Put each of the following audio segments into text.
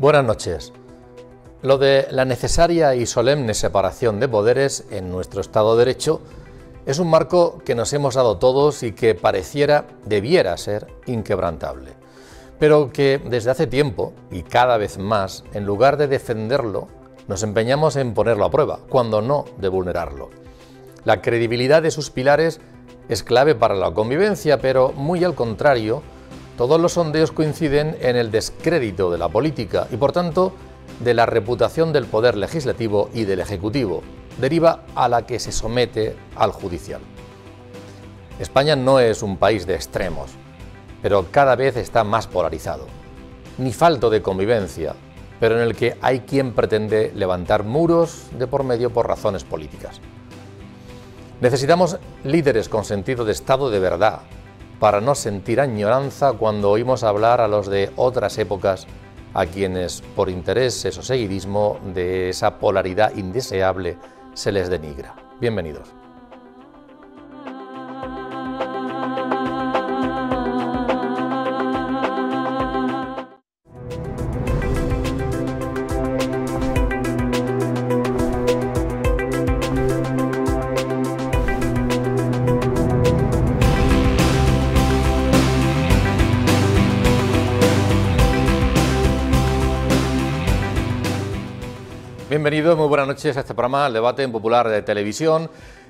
Buenas noches. Lo de la necesaria y solemne separación de poderes en nuestro Estado de Derecho es un marco que nos hemos dado todos y que pareciera debiera ser inquebrantable, pero que desde hace tiempo y cada vez más, en lugar de defenderlo, nos empeñamos en ponerlo a prueba, cuando no de vulnerarlo. La credibilidad de sus pilares es clave para la convivencia, pero muy al contrario, todos los sondeos coinciden en el descrédito de la política y, por tanto, de la reputación del poder legislativo y del ejecutivo, deriva a la que se somete al judicial. España no es un país de extremos, pero cada vez está más polarizado, ni falto de convivencia, pero en el que hay quien pretende levantar muros de por medio por razones políticas. Necesitamos líderes con sentido de Estado de verdad, para no sentir añoranza cuando oímos hablar a los de otras épocas, a quienes por intereses o seguidismo de esa polaridad indeseable se les denigra. Bienvenidos. muy buenas noches a este programa, el debate en Popular de Televisión.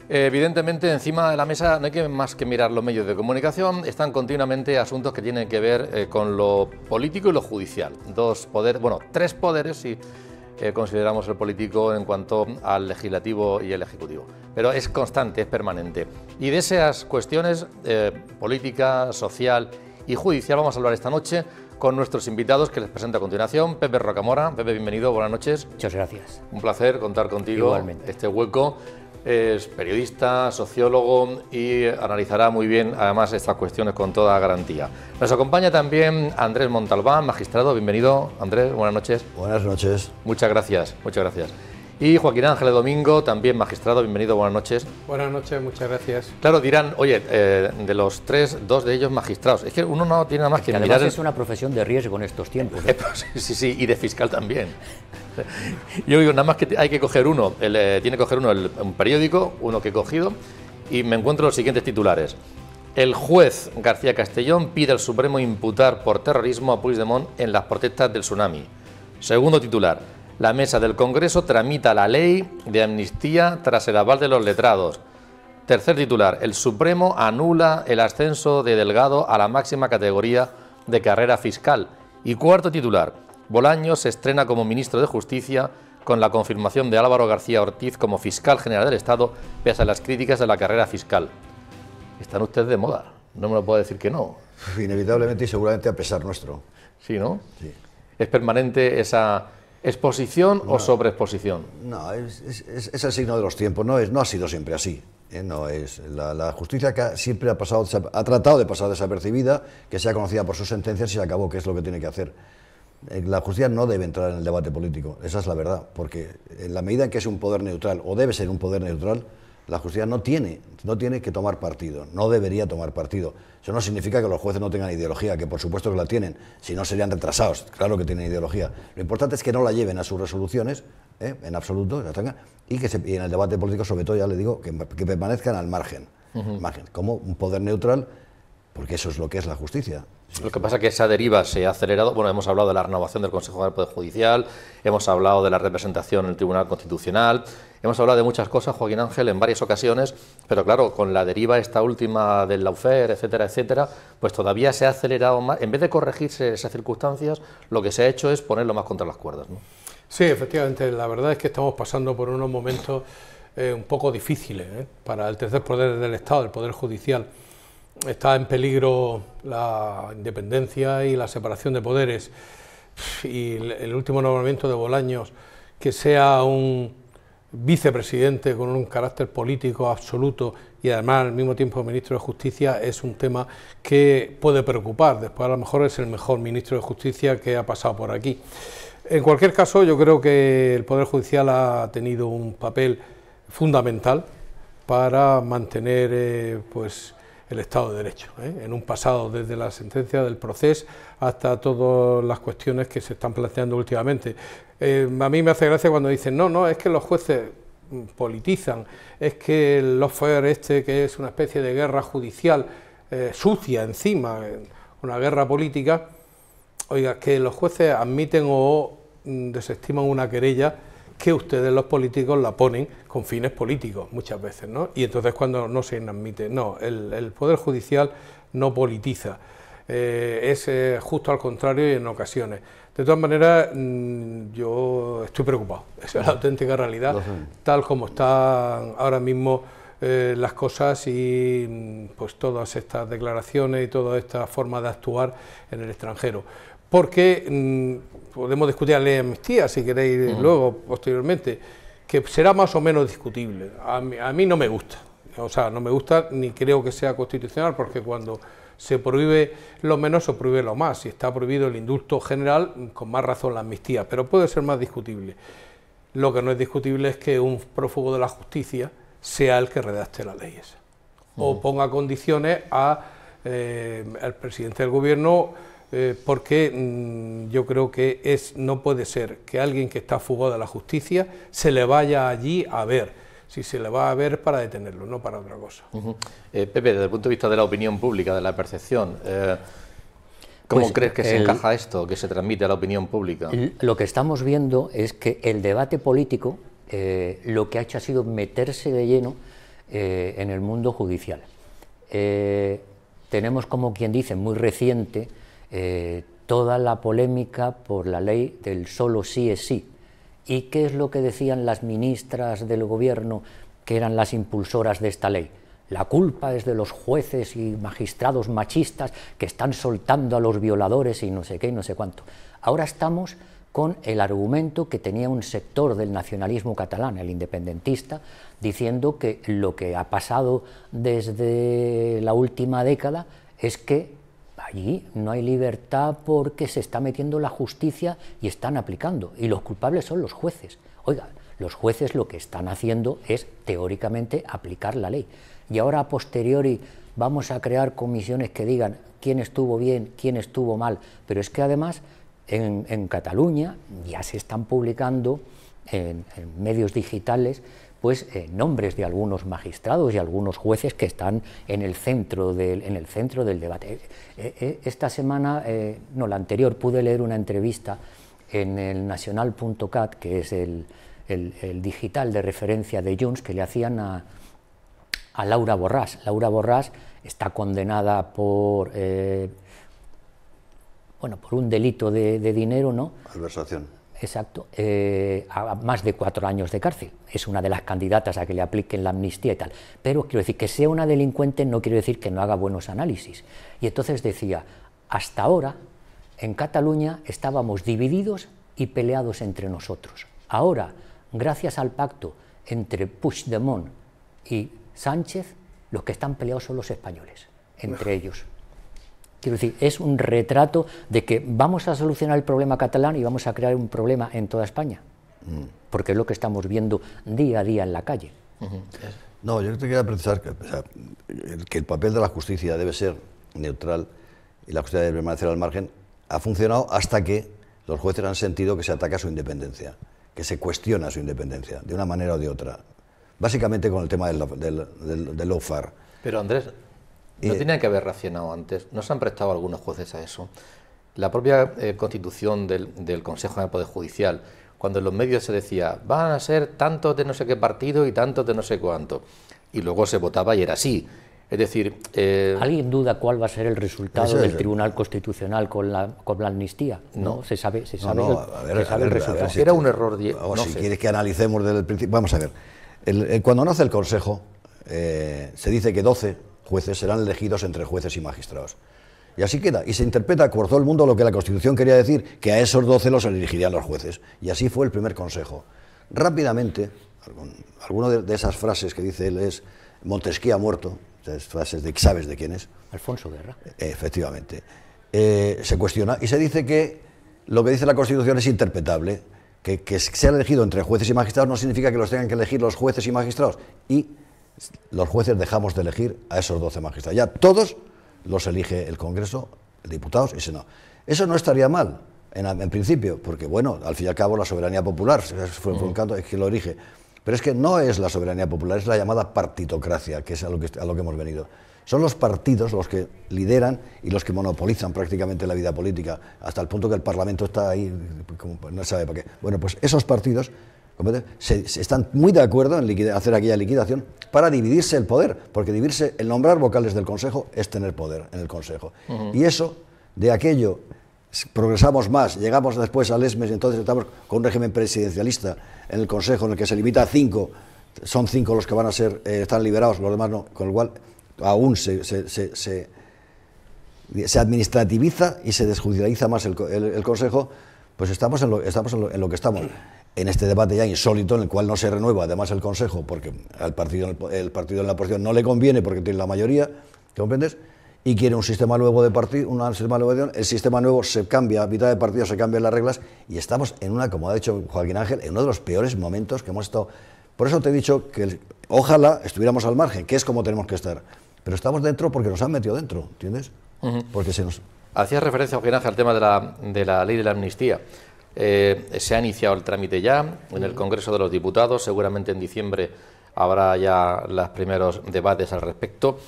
Eh, evidentemente, encima de la mesa no hay que más que mirar los medios de comunicación, están continuamente asuntos que tienen que ver eh, con lo político y lo judicial. Dos poderes, bueno, tres poderes si eh, consideramos el político en cuanto al legislativo y el ejecutivo. Pero es constante, es permanente. Y de esas cuestiones, política, social y judicial, vamos a hablar esta noche con nuestros invitados que les presento a continuación. Pepe Rocamora. Pepe, bienvenido, buenas noches. Muchas gracias. Un placer contar contigo Igualmente. este hueco. Es periodista, sociólogo y analizará muy bien además estas cuestiones con toda garantía. Nos acompaña también Andrés Montalbán, magistrado. Bienvenido, Andrés, buenas noches. Buenas noches. Muchas gracias, muchas gracias. Y Joaquín Ángel Domingo, también magistrado, bienvenido, buenas noches. Buenas noches, muchas gracias. Claro, dirán, oye, eh, de los tres, dos de ellos magistrados. Es que uno no tiene nada más que, que mirar... es una profesión de riesgo en estos tiempos. ¿eh? sí, sí, y de fiscal también. Yo digo, nada más que hay que coger uno, eh, tiene que coger uno el, un periódico, uno que he cogido, y me encuentro los siguientes titulares. El juez García Castellón pide al Supremo imputar por terrorismo a Puigdemont en las protestas del tsunami. Segundo titular, la mesa del Congreso tramita la ley de amnistía tras el aval de los letrados. Tercer titular, el Supremo anula el ascenso de Delgado a la máxima categoría de carrera fiscal. Y cuarto titular, Bolaños se estrena como ministro de Justicia con la confirmación de Álvaro García Ortiz como fiscal general del Estado, pese a las críticas de la carrera fiscal. Están ustedes de moda, no me lo puedo decir que no. Inevitablemente y seguramente a pesar nuestro. Sí, ¿no? Sí. Es permanente esa ¿Exposición o sobreexposición? No, es, el signo de los tiempos, no, es, no ha sido siempre así. Eh, no es la, justicia que siempre ha, pasado, ha tratado de pasar desapercibida, que sea conocida por sus sentencias y se acabó, que es lo que tiene que hacer. Eh, la justicia no debe entrar en el debate político, esa es la verdad, porque en la medida en que es un poder neutral, o debe ser un poder neutral, la justicia no tiene, no tiene que tomar partido, no debería tomar partido. Eso no significa que los jueces no tengan ideología, que por supuesto que la tienen, si no serían retrasados, claro que tienen ideología. Lo importante es que no la lleven a sus resoluciones, ¿eh? en absoluto, y que se, en el debate político sobre todo, ya le digo, que, permanezcan al margen, margen, como un poder neutral porque eso es lo que es la justicia. lo que pasa es que esa deriva se ha acelerado. Bueno, hemos hablado de la renovación del Consejo del Poder Judicial, hemos hablado de la representación en el Tribunal Constitucional, hemos hablado de muchas cosas, Joaquín Ángel, en varias ocasiones, pero claro, con la deriva esta última del Laufer, etcétera, etcétera, pues todavía se ha acelerado más. En vez de corregirse esas circunstancias, lo que se ha hecho es ponerlo más contra las cuerdas. ¿no? Sí, efectivamente, la verdad es que estamos pasando por unos momentos eh, un poco difíciles ¿eh? para el tercer poder del Estado, el Poder Judicial está en peligro la independencia y la separación de poderes y el último nombramiento de Bolaños, que sea un vicepresidente con un carácter político absoluto y además al mismo tiempo ministro de Justicia es un tema que puede preocupar. Después a lo mejor es el mejor ministro de Justicia que ha pasado por aquí. En cualquier caso, yo creo que el Poder Judicial ha tenido un papel fundamental para mantener eh, pues, el Estado de Derecho, ¿eh? en un pasado desde la sentencia del proceso hasta todas las cuestiones que se están planteando últimamente. Eh, a mí me hace gracia cuando dicen, no, no, es que los jueces mm, politizan, es que el lawfare este, que es una especie de guerra judicial eh, sucia encima, una guerra política, oiga, que los jueces admiten o mm, desestiman una querella que ustedes los políticos la ponen con fines políticos muchas veces, ¿no? Y entonces cuando no se admite, no, el, Poder Judicial no politiza, eh, es eh, justo al contrario y en ocasiones. De todas maneras, mm, yo estoy preocupado, esa es la auténtica realidad, tal como están ahora mismo eh, las cosas y mm, pues todas estas declaraciones y toda esta forma de actuar en el extranjero porque mm, podemos discutir la ley de amnistía, si queréis, luego, posteriormente, que será más o menos discutible. A mí, no me gusta, o sea, no me gusta ni creo que sea constitucional, porque cuando se prohíbe lo menos, se prohíbe lo más. Si está prohibido el indulto general, con más razón la amnistía, pero puede ser más discutible. Lo que no es discutible es que un prófugo de la justicia sea el que redacte las leyes o ponga condiciones eh, al presidente del gobierno eh, porque mm, yo creo que es, no puede ser que alguien que está fugado de la justicia se le vaya allí a ver si se le va a ver para detenerlo, no para otra cosa. Eh, Pepe, desde el punto de vista de la opinión pública, de la percepción, eh, ¿cómo pues crees que se encaja esto, que se transmite a la opinión pública? Lo que estamos viendo es que el debate político lo que ha hecho ha sido meterse de lleno en el mundo judicial. tenemos, como quien dice, muy reciente eh, toda la polémica por la ley del solo sí es sí. ¿Y qué es lo que decían las ministras del gobierno que eran las impulsoras de esta ley? La culpa es de los jueces y magistrados machistas que están soltando a los violadores y no sé qué y no sé cuánto. Ahora estamos con el argumento que tenía un sector del nacionalismo catalán, el independentista, diciendo que lo que ha pasado desde la última década es que Allí no hay libertad porque se está metiendo la justicia y están aplicando. Y los culpables son los jueces. Oiga, los jueces lo que están haciendo es teóricamente aplicar la ley. Y ahora a posteriori vamos a crear comisiones que digan quién estuvo bien, quién estuvo mal. Pero es que además en, Cataluña ya se están publicando en medios digitales pues eh, nombres de algunos magistrados y algunos jueces que están en el centro del, en el centro del debate. Eh, eh, esta semana, no, la anterior, pude leer una entrevista en el nacional.cat, que es el, el, digital de referencia de Junts, que le hacían a, a Laura Borrás. Laura Borrás está condenada por... bueno, por un delito de, dinero, ¿no? Alversación Exacto, eh, a más de cuatro años de cárcel. Es una de las candidatas a que le apliquen la amnistía y tal. Pero quiero decir, que sea una delincuente no quiere decir que no haga buenos análisis. Y entonces decía, hasta ahora en Cataluña estábamos divididos y peleados entre nosotros. Ahora, gracias al pacto entre Puigdemont y Sánchez, los que están peleados son los españoles, entre ellos. Quiero decir, es un retrato de que vamos a solucionar el problema catalán y vamos a crear un problema en toda España, mm. porque es lo que estamos viendo día a día en la calle. No, yo te quería precisar que, el papel de la justicia debe ser neutral y la justicia debe permanecer al margen. Ha funcionado hasta que los jueces han sentido que se ataca su independencia, que se cuestiona su independencia, de una manera o de otra. Básicamente con el tema del, del, del, Pero Andrés, no eh, tenía que haber racionado antes. No se han prestado algunos jueces a eso. La propia eh, constitución del, Consejo de Poder Judicial, cuando en los medios se decía, van a ser tantos de no sé qué partido y tantos de no sé cuánto, y luego se votaba y era así. Es decir, eh, ¿alguien duda cuál va a ser el resultado del Tribunal Constitucional con la, con la amnistía? No. se sabe, se sabe, no, ver, el, era un error. O si quieres que analicemos desde el principio, vamos a ver. cuando nace el Consejo, se dice que 12 jueces serán elegidos entre jueces y magistrados. Y así queda. Y se interpreta por todo el mundo lo que la Constitución quería decir, que a esos doce los elegirían los jueces. Y así fue el primer consejo. Rápidamente, alguna de, esas frases que dice él es Montesquieu ha muerto, esas frases de sabes de quién es. Alfonso Guerra. Eh, efectivamente. Eh, se cuestiona y se dice que lo que dice la Constitución es interpretable, que, que sea elegido entre jueces y magistrados no significa que los tengan que elegir los jueces y magistrados. Y los jueces dejamos de elegir a esos 12 magistrados. Ya todos los elige el Congreso, diputados y no. Eso no estaría mal, en, principio, porque bueno, al fin y al cabo la soberanía popular fue, un mm. canto, es que lo elige. Pero es que no es la soberanía popular, es la llamada partitocracia, que es a lo que, hemos venido. Son los partidos los que lideran y los que monopolizan prácticamente la vida política, hasta el punto que el Parlamento está ahí, no sabe para qué. Bueno, pues esos partidos se, están muy de acuerdo en hacer aquella liquidación para dividirse el poder, porque dividirse, el nombrar vocales del Consejo es tener poder en el Consejo. Y eso, de aquello, progresamos más, llegamos después al ESMES, entonces estamos con un régimen presidencialista en el Consejo en el que se limita a cinco, son cinco los que van a ser, eh, están liberados, los demás no, con lo cual aún se, se, se, administrativiza y se desjudicializa más el, Consejo, pues estamos en lo, estamos en lo que estamos en este debate ya insólito, en el cual no se renueva además el Consejo, porque al partido, el partido en la oposición no le conviene porque tiene la mayoría, ¿comprendes? Y quiere un sistema nuevo de partido, un sistema nuevo el sistema nuevo se cambia, a mitad de partido se cambian las reglas y estamos en una, como ha dicho Joaquín Ángel, en uno de los peores momentos que hemos estado. Por eso te he dicho que ojalá estuviéramos al margen, que es como tenemos que estar. Pero estamos dentro porque nos han metido dentro, ¿entiendes? Porque se nos... Hacías referencia, Joaquín Ángel, al tema de la, de la ley de la amnistía. Eh, se ha iniciado el trámite ya en el Congreso de los Diputados, seguramente en diciembre habrá ya los primeros debates al respecto.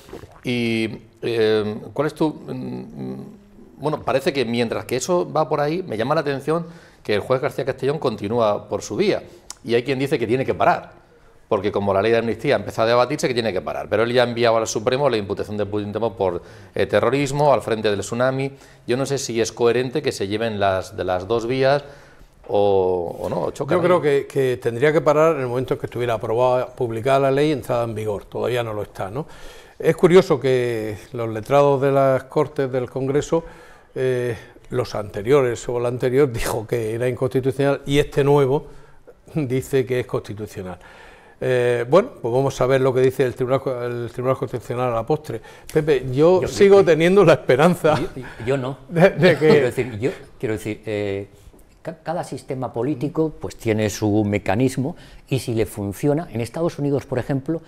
¿Y eh, cuál es tu...? Mm, bueno, parece que mientras que eso va por ahí, me llama la atención que el juez García Castellón continúa por su vía y hay quien dice que tiene que parar porque como la ley de amnistía empezó a debatirse, que tiene que parar. Pero él ya ha enviado al Supremo la imputación de Putin por eh, terrorismo, al frente del tsunami. Yo no sé si es coherente que se lleven las de las dos vías. O, no, Yo creo que, tendría que parar en el momento en que estuviera aprobada, publicada la ley y entrada en vigor. Todavía no lo está, ¿no? Es curioso que los letrados de las Cortes del Congreso, eh, los anteriores o el anterior dijo que era inconstitucional y este nuevo dice que es constitucional. Eh, bueno, pues vamos a ver lo que dice el Tribunal, Constitucional a la postre. Pepe, yo, sigo teniendo la esperanza. Yo, no. quiero decir, yo, quiero decir eh, cada sistema político pues tiene su mecanismo y si le funciona, en Estados Unidos, por ejemplo,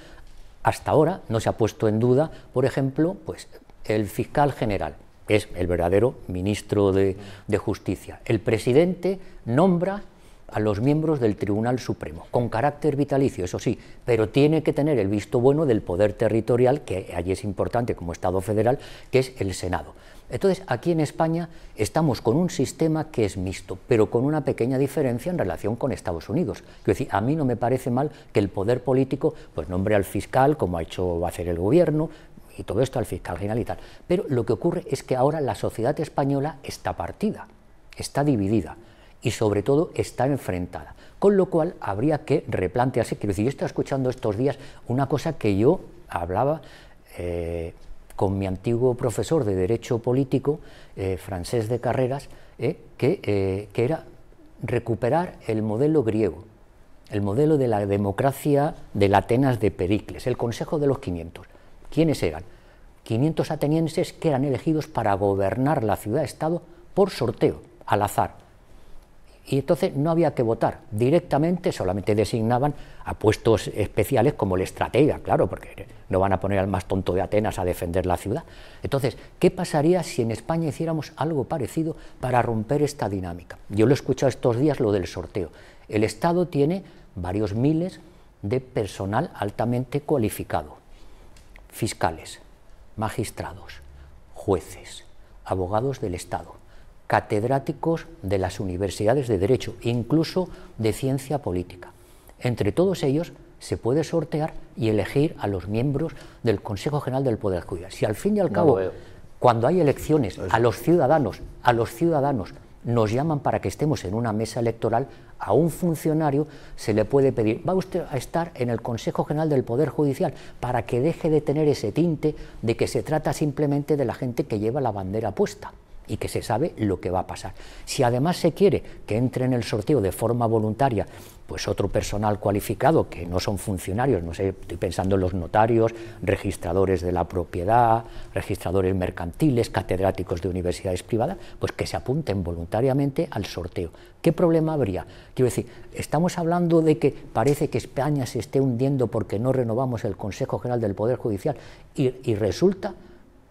hasta ahora no se ha puesto en duda, por ejemplo, pues el fiscal general es el verdadero ministro de justicia. El presidente nombra a los miembros del Tribunal Supremo, con carácter vitalicio, eso sí, pero tiene que tener el visto bueno del poder territorial, que allí es importante como Estado federal, que es el Senado. Entonces, aquí en España estamos con un sistema que es mixto, pero con una pequeña diferencia en relación con Estados Unidos. Quiero decir, a mí no me parece mal que el poder político pues, nombre al fiscal, como ha hecho va a hacer el gobierno, y todo esto al fiscal general y tal. Pero lo que ocurre es que ahora la sociedad española está partida, está dividida y sobre todo está enfrentada. Con lo cual habría que replantearse, quiero decir, yo estoy escuchando estos días una cosa que yo hablaba eh, con mi antiguo profesor de Derecho Político, eh, francés de carreras, eh, que, era recuperar el modelo griego, el modelo de la democracia de Atenas de Pericles, el Consejo de los 500. ¿Quiénes eran? 500 atenienses que eran elegidos para gobernar la ciudad-estado por sorteo, al azar y entonces no había que votar, directamente solamente designaban a puestos especiales como el estratega, claro, porque no van a poner al más tonto de Atenas a defender la ciudad. Entonces, ¿qué pasaría si en España hiciéramos algo parecido para romper esta dinámica? Yo lo he escuchado estos días lo del sorteo. El Estado tiene varios miles de personal altamente cualificado, fiscales, magistrados, jueces, abogados del Estado catedráticos de las universidades de Derecho, incluso de Ciencia Política. Entre todos ellos se puede sortear y elegir a los miembros del Consejo General del Poder Judicial. Si al fin y al cabo, cuando hay elecciones, a los ciudadanos, a los ciudadanos nos llaman para que estemos en una mesa electoral, a un funcionario se le puede pedir, va usted a estar en el Consejo General del Poder Judicial para que deje de tener ese tinte de que se trata simplemente de la gente que lleva la bandera puesta y que se sabe lo que va a pasar. Si además se quiere que entre en el sorteo de forma voluntaria, pues otro personal cualificado que no son funcionarios, no sé, estoy pensando en los notarios, registradores de la propiedad, registradores mercantiles, catedráticos de universidades privadas, pues que se apunten voluntariamente al sorteo. ¿Qué problema habría? Quiero decir, estamos hablando de que parece que España se esté hundiendo porque no renovamos el Consejo General del Poder Judicial y, resulta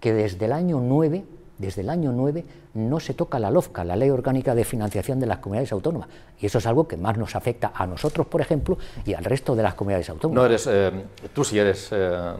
que desde el año 9 desde el año 9 no se toca la LOFCA, la Ley Orgánica de Financiación de las Comunidades Autónomas. Y eso es algo que más nos afecta a nosotros, por ejemplo, y al resto de las comunidades autónomas. No eres, eh, tú sí eres eh,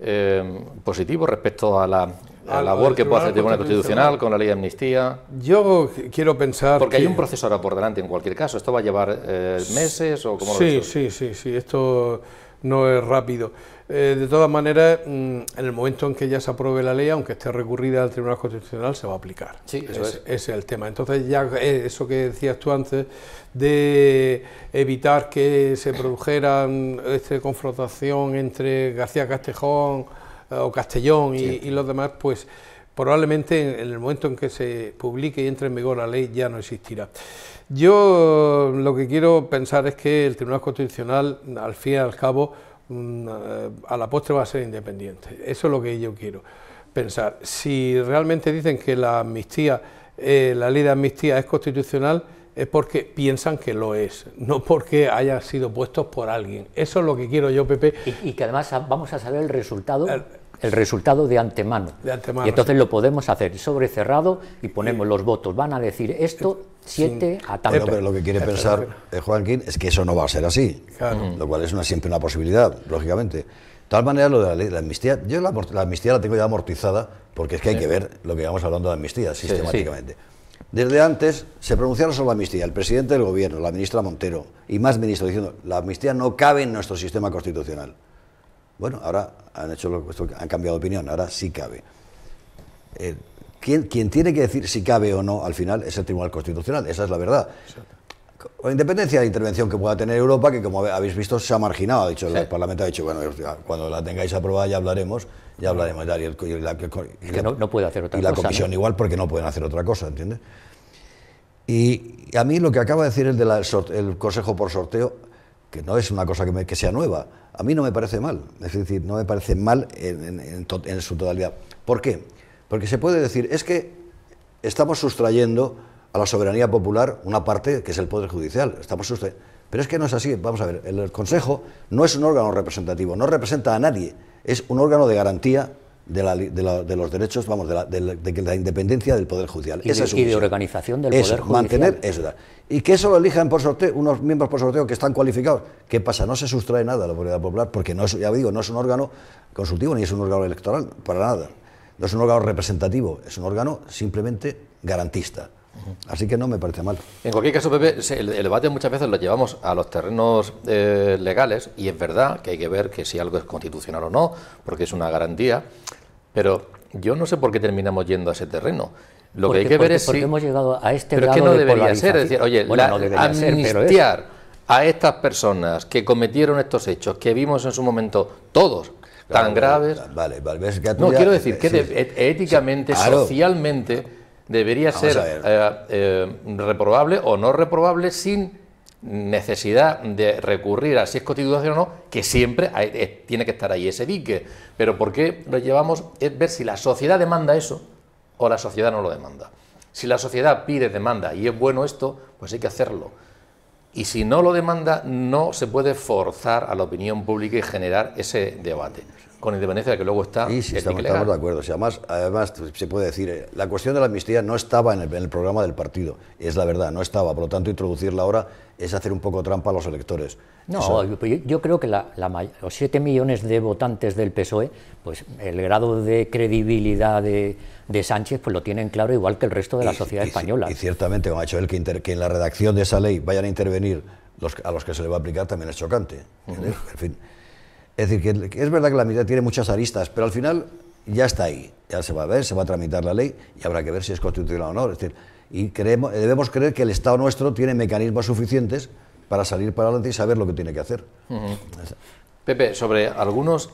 eh, positivo respecto a la, labor que puede hacer el Tribunal Constitucional con la ley de amnistía. Yo quiero pensar. Porque hay un proceso ahora por delante en cualquier caso. ¿Esto va a llevar meses o cómo sí, lo Sí, sí, sí, sí. Esto no es rápido. Eh, de todas maneras, mm, en el momento en que ya se apruebe la ley, aunque esté recurrida al Tribunal Constitucional, se va a aplicar. Sí, eso es. el tema. Entonces, ya eh, eso que decías tú antes, de evitar que se produjera esta confrontación entre García Castejón eh, o Castellón y los demás, pues probablemente en el momento en que se publique y entre en vigor la ley ya no existirá. Yo lo que quiero pensar es que el Tribunal Constitucional, al fin y al cabo, a la postre va a ser independiente. Eso es lo que yo quiero pensar. Si realmente dicen que la amnistía, eh, la ley de amnistía es constitucional, es porque piensan que lo es, no porque haya sido puestos por alguien. Eso es lo que quiero yo, Pepe. Y, que además vamos a saber el resultado el resultado de antemano. y entonces lo podemos hacer sobre cerrado y ponemos los votos. Van a decir esto, siete a tanto. Pero, lo que quiere pensar eh, Joaquín es que eso no va a ser así, mm. lo cual es siempre una posibilidad, lógicamente. De tal manera, lo de la, ley, la amnistía, yo la, amnistía la tengo ya amortizada porque es que hay que ver lo que vamos hablando de amnistía sistemáticamente. Desde antes se pronunciaron sobre la amnistía, el presidente del gobierno, la ministra Montero y más ministros diciendo, la amnistía no cabe en nuestro sistema constitucional. Bueno, ahora han hecho lo han cambiado de opinión, ahora sí cabe. Eh, quien, tiene que decir si cabe o no al final es el Tribunal Constitucional, esa es la verdad. independencia de intervención que pueda tener Europa, que como habéis visto se ha marginado, ha dicho el Parlamento ha dicho, bueno, cuando la tengáis aprobada ya hablaremos, ya hablaremos, y, la, Comisión igual porque no pueden hacer otra cosa, ¿entiendes? Y, a mí lo que acaba de decir el Consejo por Sorteo, que no es una cosa que sea nueva, a mí no me parece mal, es decir, no me parece mal en, su totalidad. ¿Por qué? Porque se puede decir, es que estamos sustrayendo a la soberanía popular una parte que es el Poder Judicial, estamos sustrayendo. Pero es que no es así, vamos a ver, el Consejo no es un órgano representativo, no representa a nadie, es un órgano de garantía de, la, los derechos, vamos, de la, independencia del Poder Judicial. Y, es de organización del Poder Judicial. Mantener Y que eso lo elijan por sorteo, unos miembros por sorteo que están cualificados. ¿Qué pasa? No se sustrae nada a la voluntad popular porque, no ya digo, no es un órgano consultivo ni es un órgano electoral, para nada. No es un órgano representativo, es un órgano simplemente garantista. Así que no me parece mal. En cualquier caso, Pepe, el, debate muchas veces lo llevamos a los terrenos eh, legales y es verdad que hay que ver que si algo es constitucional o no, porque es una garantía, pero yo no sé por qué terminamos yendo a ese terreno. Lo que hay que ver es porque si... hemos llegado a este pero es que no debería ser, es decir, oye, amnistiar a estas personas que cometieron estos hechos que vimos en su momento todos tan graves. Vale, vale, es que no quiero decir que éticamente, socialmente debería ser eh, eh, reprobable o no reprobable sin necesidad de recurrir a si es constitucional o no, que siempre tiene que estar ahí ese dique. Pero ¿por qué lo llevamos? Es ver si la sociedad demanda eso o la sociedad no lo demanda. Si la sociedad pide demanda y es bueno esto, pues hay que hacerlo. Y si no lo demanda, no se puede forzar a la opinión pública y generar ese debate con independencia que luego está. Y sí, estamos, de acuerdo. además, se puede decir, eh, la cuestión de la amnistía no estaba en el, programa del partido, es la verdad, no estaba. Por lo tanto, introducirla ahora es hacer un poco trampa a los electores. No, yo, creo que la, los 7 millones de votantes del PSOE, pues el grado de credibilidad de, Sánchez, pues lo tienen claro igual que el resto de la sociedad española. Y ciertamente, como ha hecho él, que, en la redacción de esa ley vayan a intervenir a los que se le va a aplicar también es chocante. En fin. Es decir, que es verdad que la mitad tiene muchas aristas, pero al final ya está ahí. Ya se va a ver, se va a tramitar la ley y habrá que ver si es constitucional o no. decir, y creemos, debemos creer que el Estado nuestro tiene mecanismos suficientes para salir para adelante y saber lo que tiene que hacer. Pepe, sobre algunos...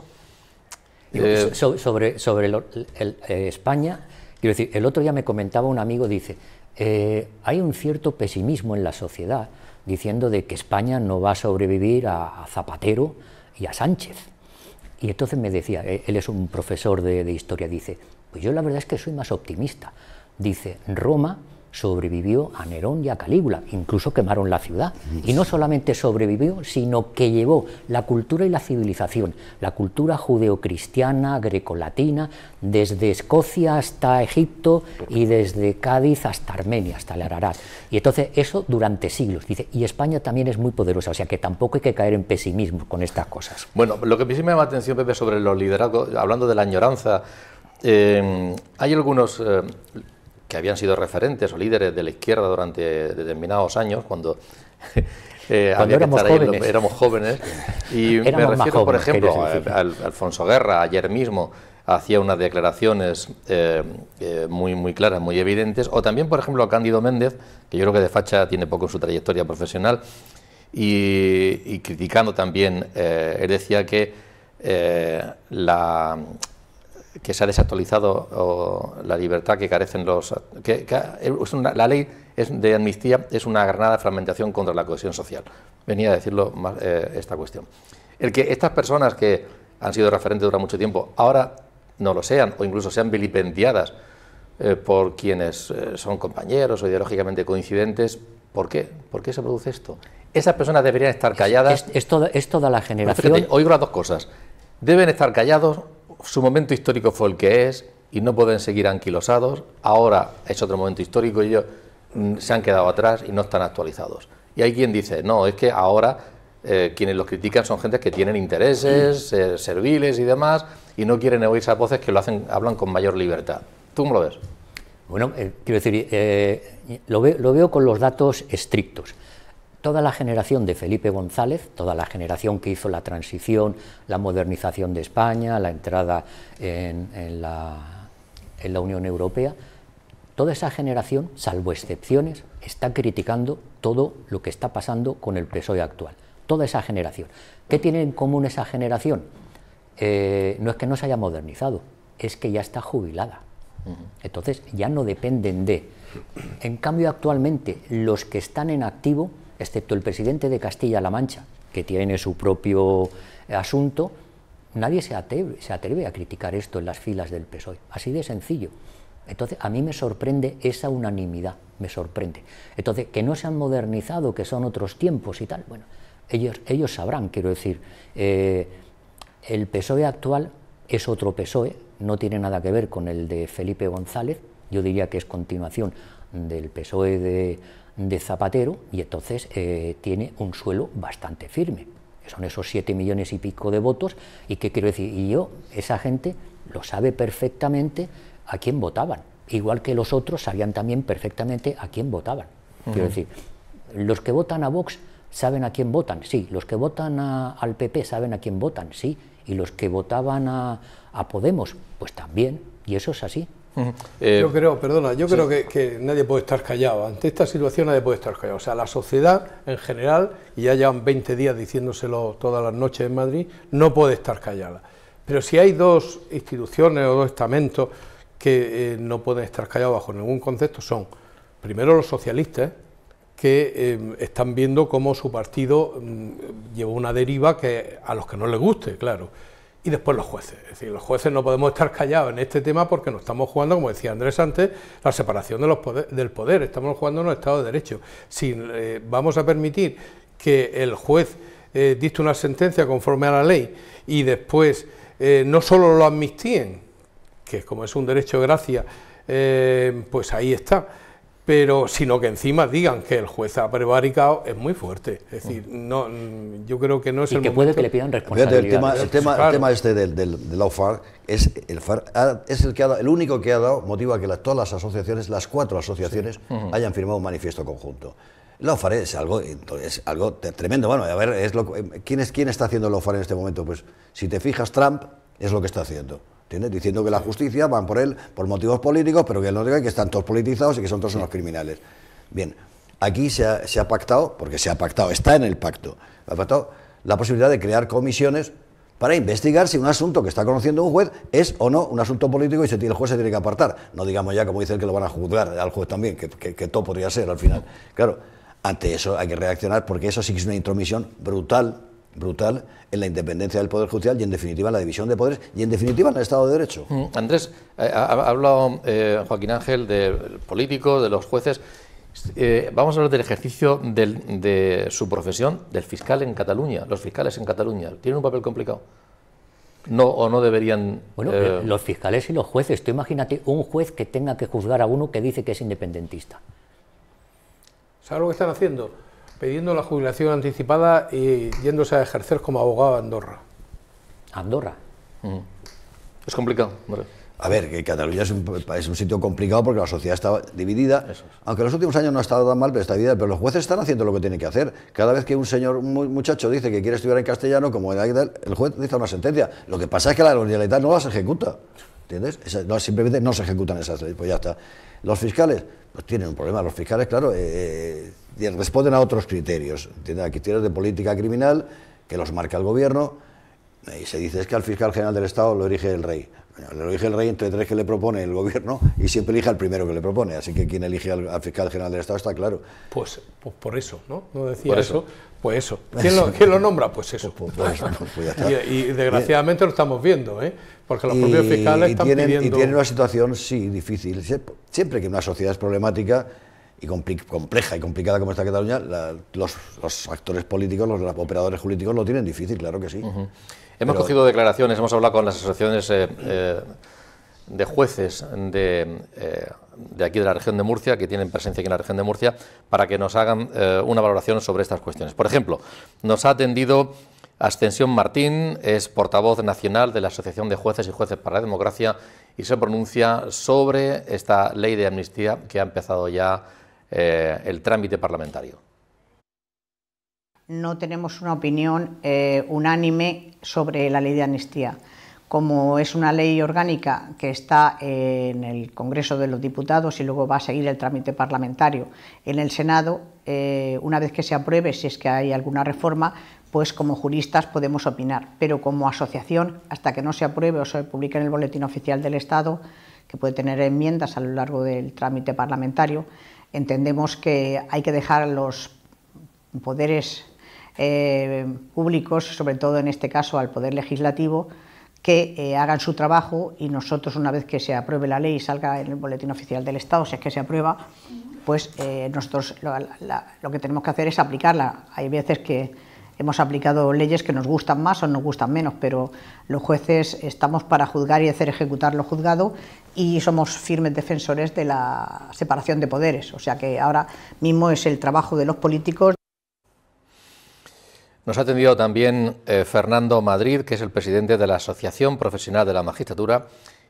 Eh, sobre sobre eh, España, quiero decir, el otro día me comentaba un amigo, dice, eh, hay un cierto pesimismo en la sociedad diciendo de que España no va a sobrevivir a Zapatero, y a Sánchez. Y entonces me decía, eh, él es un profesor de, de historia, dice, pues yo la verdad es que soy más optimista. Dice, Roma sobrevivió a Nerón y a Calígula, incluso quemaron la ciudad. Y no solamente sobrevivió, sino que llevó la cultura y la civilización, la cultura judeocristiana, grecolatina, desde Escocia hasta Egipto y desde Cádiz hasta Armenia, hasta el Ararat. Y entonces eso durante siglos, dice, y España también es muy poderosa, o sea que tampoco hay que caer en pesimismo con estas cosas. Bueno, lo que sí me llama la atención, Pepe, sobre los liderazgos, hablando de la añoranza, eh, hay algunos... Eh, que habían sido referentes o líderes de la izquierda durante determinados años, cuando, eh, cuando éramos, jóvenes. éramos, jóvenes. Y me refiero, por ejemplo, a, Alfonso Guerra, ayer mismo hacía unas declaraciones eh, eh, muy, muy claras, muy evidentes, o también, por ejemplo, a Cándido Méndez, que yo creo que de facha tiene poco en su trayectoria profesional, y, y criticando también, él decía que la, que se ha desactualizado la libertad que carecen los... Que, la ley es de amnistía es una granada de fragmentación contra la cohesión social. Venía a decirlo eh, esta cuestión. El que estas personas que han sido referentes durante mucho tiempo ahora no lo sean o incluso sean vilipendiadas eh, por quienes eh, son compañeros o ideológicamente coincidentes, ¿por qué? ¿Por qué se produce esto? Esas personas deberían estar calladas. Es, toda, la pues generación. oigo las dos cosas. Deben estar callados su momento histórico fue el que es y no pueden seguir anquilosados. Ahora es otro momento histórico y ellos mm, se han quedado atrás y no están actualizados. Y hay quien dice, no, es que ahora eh, quienes los critican son gente que tienen intereses eh, serviles y demás y no quieren oírse esas voces que lo hacen, hablan con mayor libertad. ¿Tú cómo lo ves? Bueno, eh, quiero decir, lo, veo con los datos estrictos toda la generación de Felipe González, toda la generación que hizo la transición, la modernización de España, la entrada en, la, Unión Europea, toda esa generación, salvo excepciones, está criticando todo lo que está pasando con el PSOE actual. Toda esa generación. ¿Qué tiene en común esa generación? Eh, no es que no se haya modernizado, es que ya está jubilada. Entonces ya no dependen de. En cambio, actualmente los que están en activo excepto el presidente de Castilla-La Mancha, que tiene su propio eh, asunto, nadie se atreve, a criticar esto en las filas del PSOE. Así de sencillo. Entonces, a mí me sorprende esa unanimidad, me sorprende. Entonces, que no se han modernizado, que son otros tiempos y tal, bueno, ellos, ellos sabrán, quiero decir, eh, el PSOE actual es otro PSOE, no tiene nada que ver con el de Felipe González, yo diría que es continuación del PSOE de, de Zapatero y entonces eh, tiene un suelo bastante firme. Son esos siete millones y pico de votos y qué quiero decir, y yo, esa gente lo sabe perfectamente a quién votaban, igual que los otros sabían también perfectamente a quién votaban. Quiero decir, los que votan a Vox saben a quién votan, sí, los que votan al PP saben a quién votan, sí, y los que votaban a, a Podemos, pues también, y eso es así. Eh, yo creo, perdona, yo creo que, nadie puede estar callado. Ante esta situación nadie puede estar callado. O sea, la sociedad en general, y ya llevan 20 días diciéndoselo todas las noches en Madrid, no puede estar callada. Pero si hay dos instituciones o dos estamentos que eh, no pueden estar callados bajo ningún concepto, son primero los socialistas, que eh, están viendo cómo su partido llevó mm, lleva una deriva que a los que no les guste, claro y después los jueces. Es decir, los jueces no podemos estar callados en este tema porque nos estamos jugando, como decía Andrés antes, la separación de los del poder, estamos jugando en un Estado de Derecho. Si eh, vamos a permitir que el juez eh, dicte una sentencia conforme a la ley y después eh, no solo lo amnistíen, que como es un derecho de gracia, pues ahí está pero sino que encima digan que el juez ha prevaricado es muy fuerte. Es decir, no, yo creo que no es y el que puede que le pidan responsabilidad. El tema, el tema, este del, del, es el es el que ha el único que ha dado motivo a que todas las asociaciones, las cuatro asociaciones, hayan firmado un manifiesto conjunto. La OFAR es algo, algo tremendo. Bueno, a ver, es ¿quién, es, ¿quién está haciendo la OFAR en este momento? Pues si te fijas, Trump es lo que está haciendo. ¿Entiendes? Diciendo que la justicia van por él por motivos políticos, pero que él no diga que están todos politizados y que son todos unos criminales. Bien, aquí se ha, pactado, porque se ha pactado, está en el pacto, la posibilidad de crear comisiones para investigar si un asunto que está conociendo un juez es o no un asunto político y si el juez se tiene que apartar. No digamos ya, como dice que lo van a juzgar al juez también, que, que todo podría ser al final. Claro, ante eso hay que reaccionar porque eso sí que es una intromisión brutal brutal en la independencia del Poder Judicial y, en definitiva, en la división de poderes y, en definitiva, en el Estado de Derecho. Mm, Andrés, eh, ha hablado eh, Joaquín Ángel del político, de los jueces. Eh, vamos a hablar del ejercicio de su profesión del fiscal en Cataluña, los fiscales en Cataluña. Tienen un papel complicado. No, o no deberían. Bueno, los fiscales y los jueces. Tú imagínate un juez que tenga que juzgar a uno que dice que es independentista. ¿Sabes lo que están haciendo? Pidiendo la jubilación anticipada y yéndose a ejercer como abogado a Andorra. Andorra. Es complicado. A ver, que Cataluña es un, sitio complicado porque la sociedad está dividida. Aunque los últimos años no ha estado tan mal, pero está dividida. Pero los jueces están haciendo lo que tienen que hacer. Cada vez que un señor, un muchacho dice que quiere estudiar en castellano, como en el, el juez dice una sentencia. Lo que pasa es que la legalidad no las ejecuta. ¿Entiendes? no, simplemente no se ejecutan esas leyes. Pues ya está. Los fiscales, pues tienen un problema. Los fiscales, claro. Eh, eh responden a otros criterios. Tienen criterios de política criminal que los marca el gobierno y se dice es que al fiscal general del Estado lo elige el rey. Bueno, lo elige el rey entre tres que le propone el gobierno y siempre elige al primero que le propone. Así que quien elige al, fiscal general del Estado está claro. Pues, pues por eso, ¿no? No decía eso. Pues eso. ¿Quién lo, nombra? Pues eso. Pues, pues, y, desgraciadamente lo estamos viendo, ¿eh? Porque los propios fiscales están pidiendo... Y tienen una situación, sí, difícil. Siempre que una sociedad es problemática y compleja y complicada como está Cataluña, la, los, los, actores políticos, los, operadores políticos lo tienen difícil, claro que sí. Hemos cogido declaraciones, hemos hablado con las asociaciones eh, eh, de jueces de, eh, de, aquí de la región de Murcia, que tienen presencia aquí en la región de Murcia, para que nos hagan una valoración sobre estas cuestiones. Por ejemplo, nos ha atendido Ascensión Martín, es portavoz nacional de la Asociación de Jueces y Jueces para la Democracia y se pronuncia sobre esta ley de amnistía que ha empezado ya eh, el trámite parlamentario. No tenemos una opinión eh, unánime sobre la ley de amnistía. Como es una ley orgánica que está eh, en el Congreso de los Diputados y luego va a seguir el trámite parlamentario en el Senado, una vez que se apruebe, si es que hay alguna reforma, pues como juristas podemos opinar, pero como asociación, hasta que no se apruebe o se publique en el Boletín Oficial del Estado, que puede tener enmiendas a lo largo del trámite parlamentario, Entendemos que hay que dejar los poderes eh, públicos, sobre todo en este caso al Poder Legislativo, que eh, hagan su trabajo y nosotros una vez que se apruebe la ley y salga en el Boletín Oficial del Estado, si es que se aprueba, pues eh, nosotros lo que tenemos que hacer es aplicarla. Hay veces que hemos aplicado leyes que nos gustan más o nos gustan menos, pero los jueces estamos para juzgar y hacer ejecutar lo juzgado y somos firmes defensores de la separación de poderes. O sea que ahora mismo es el trabajo de los políticos. Nos ha atendido también eh, Fernando Madrid, que es el presidente de la Asociación Profesional de la Magistratura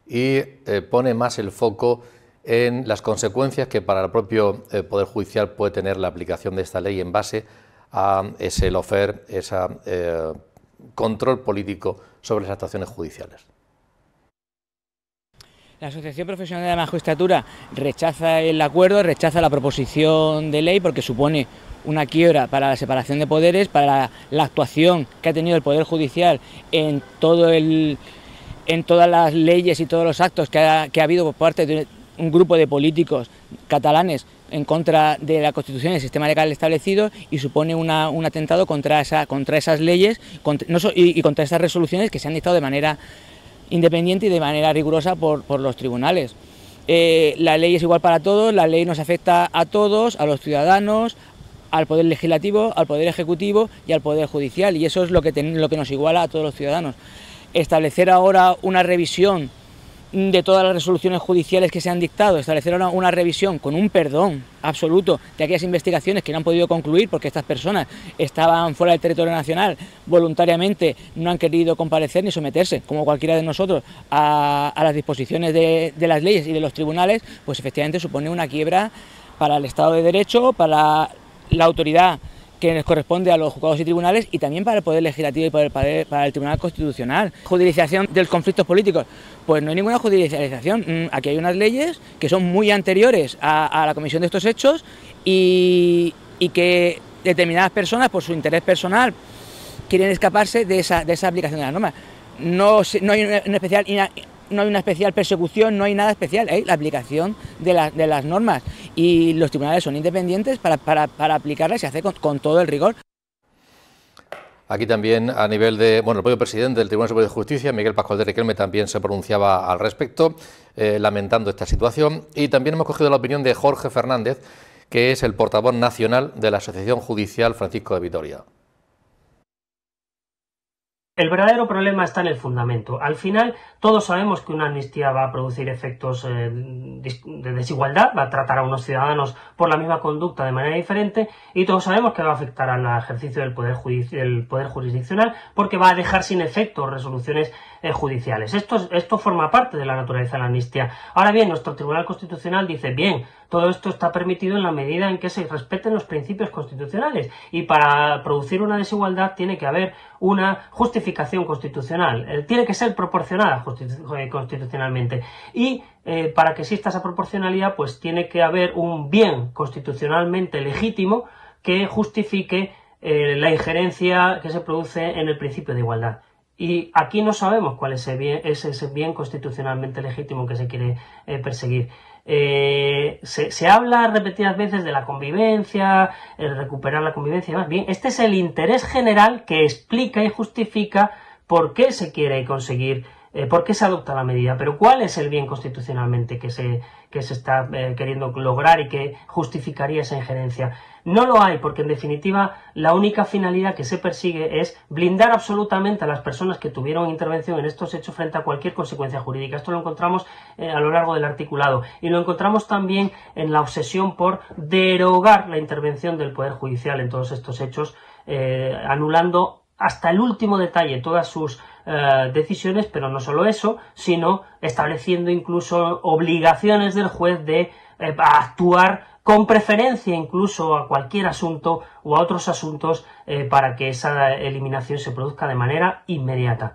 y eh, pone más el foco en las consecuencias que para el propio eh, Poder Judicial puede tener la aplicación de esta ley en base a ese lofer, ese control político sobre las actuaciones judiciales. La Asociación Profesional de la Magistratura rechaza el acuerdo, rechaza la proposición de ley porque supone una quiebra para la separación de poderes, para la, actuación que ha tenido el Poder Judicial en, todo el, en todas las leyes y todos los actos que ha, habido por parte de un grupo de políticos catalanes en contra de la Constitución y el sistema legal establecido y supone un atentado contra, esa, contra esas leyes y, y contra esas resoluciones que se han dictado de manera independiente y de manera rigurosa por, los tribunales. Eh, la ley es igual para todos, la ley nos afecta a todos, a los ciudadanos, al Poder Legislativo, al Poder Ejecutivo y al Poder Judicial, y eso es lo que, lo que nos iguala a todos los ciudadanos. Establecer ahora una revisión de todas las resoluciones judiciales que se han dictado, establecer una, revisión con un perdón absoluto de aquellas investigaciones que no han podido concluir porque estas personas estaban fuera del territorio nacional, voluntariamente no han querido comparecer ni someterse, como cualquiera de nosotros, a, las disposiciones de, de las leyes y de los tribunales, pues efectivamente supone una quiebra para el Estado de Derecho, para la autoridad que les corresponde a los juzgados y tribunales y también para el Poder Legislativo y para el, Tribunal Constitucional. Judicialización de los conflictos políticos. Pues no hay ninguna judicialización. Mm, aquí hay unas leyes que son muy anteriores a, la comisión de estos hechos y, y, que determinadas personas, por su interés personal, quieren escaparse de esa, de esa aplicación de las normas. No, no hay una especial no hay una especial persecución, no hay nada especial, hay ¿eh? la aplicación de, las normas y los tribunales son independientes para, aplicarlas y hacer con, con todo el rigor. Aquí también a nivel de, bueno, el propio presidente del Tribunal Superior de Justicia, Miguel Pascual de Riquelme, también se pronunciaba al respecto, eh, lamentando esta situación. Y también hemos cogido la opinión de Jorge Fernández, que es el portavoz nacional de la Asociación Judicial Francisco de Vitoria. El verdadero problema está en el fundamento. Al final, todos sabemos que una amnistía va a producir efectos eh, de desigualdad, va a tratar a unos ciudadanos por la misma conducta de manera diferente, y todos sabemos que va a afectar al ejercicio del poder, del poder jurisdiccional, porque va a dejar sin efecto resoluciones eh, judiciales. Esto, esto forma parte de la naturaleza de la amnistía. Ahora bien, nuestro Tribunal Constitucional dice, bien, todo esto está permitido en la medida en que se respeten los principios constitucionales y para producir una desigualdad tiene que haber una justificación constitucional, eh, tiene que ser proporcionada eh, constitucionalmente y eh, para que exista esa proporcionalidad pues tiene que haber un bien constitucionalmente legítimo que justifique la injerencia que se produce en el principio de igualdad. Y aquí no sabemos cuál es ese bien, ese bien constitucionalmente legítimo que se quiere perseguir. Eh, se, habla repetidas veces de la convivencia, el recuperar la convivencia y demás. Bien, este es el interés general que explica y justifica por qué se quiere conseguir, eh, por qué se adopta la medida, pero cuál es el bien constitucionalmente que se, que se está eh, queriendo lograr y que justificaría esa injerencia. No lo hay, porque en definitiva la única finalidad que se persigue es blindar absolutamente a las personas que tuvieron intervención en estos hechos frente a cualquier consecuencia jurídica. Esto lo encontramos eh, a lo largo del articulado y lo encontramos también en la obsesión por derogar la intervención del Poder Judicial en todos estos hechos, eh, anulando hasta el último detalle todas sus eh, decisiones, pero no solo eso, sino estableciendo incluso obligaciones del juez de actuar con preferencia incluso a cualquier asunto o a otros asuntos eh, para que esa eliminación se produzca de manera inmediata.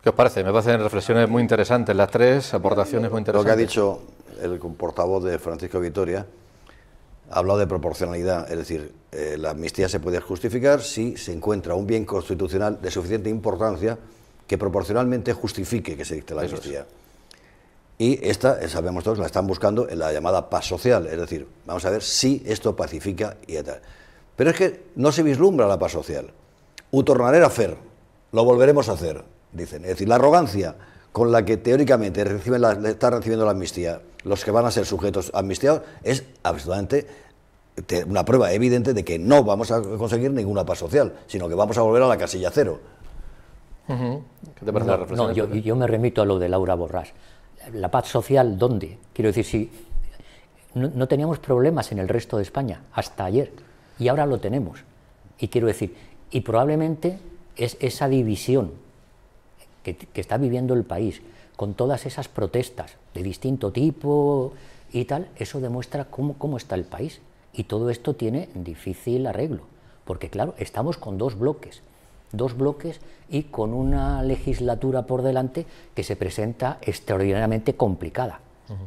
¿Qué os parece? Me parecen reflexiones muy interesantes las tres, aportaciones muy interesantes. Lo que ha dicho el portavoz de Francisco Vitoria ha hablado de proporcionalidad, es decir, eh, la amnistía se puede justificar si se encuentra un bien constitucional de suficiente importancia que proporcionalmente justifique que se dicte la amnistía. Y esta, sabemos todos, la están buscando en la llamada paz social, es decir, vamos a ver si esto pacifica y tal. Pero es que no se vislumbra la paz social. Utornaré a fer, lo volveremos a hacer, dicen. Es decir, la arrogancia con la que teóricamente reciben está recibiendo la amnistía, los que van a ser sujetos amnistiados, es absolutamente una prueba evidente de que no vamos a conseguir ninguna paz social, sino que vamos a volver a la casilla cero. ¿Qué te parece la reflexión? yo, yo, me remito a lo de Laura Borrás la paz social, ¿dónde? Quiero decir, si no, teníamos problemas en el resto de España hasta ayer y ahora lo tenemos. Y quiero decir, y probablemente es esa división que, está viviendo el país, con todas esas protestas de distinto tipo y tal, eso demuestra cómo está el país. Y todo esto tiene difícil arreglo, porque claro, estamos con dos bloques dos bloques y con una legislatura por delante que se presenta extraordinariamente complicada,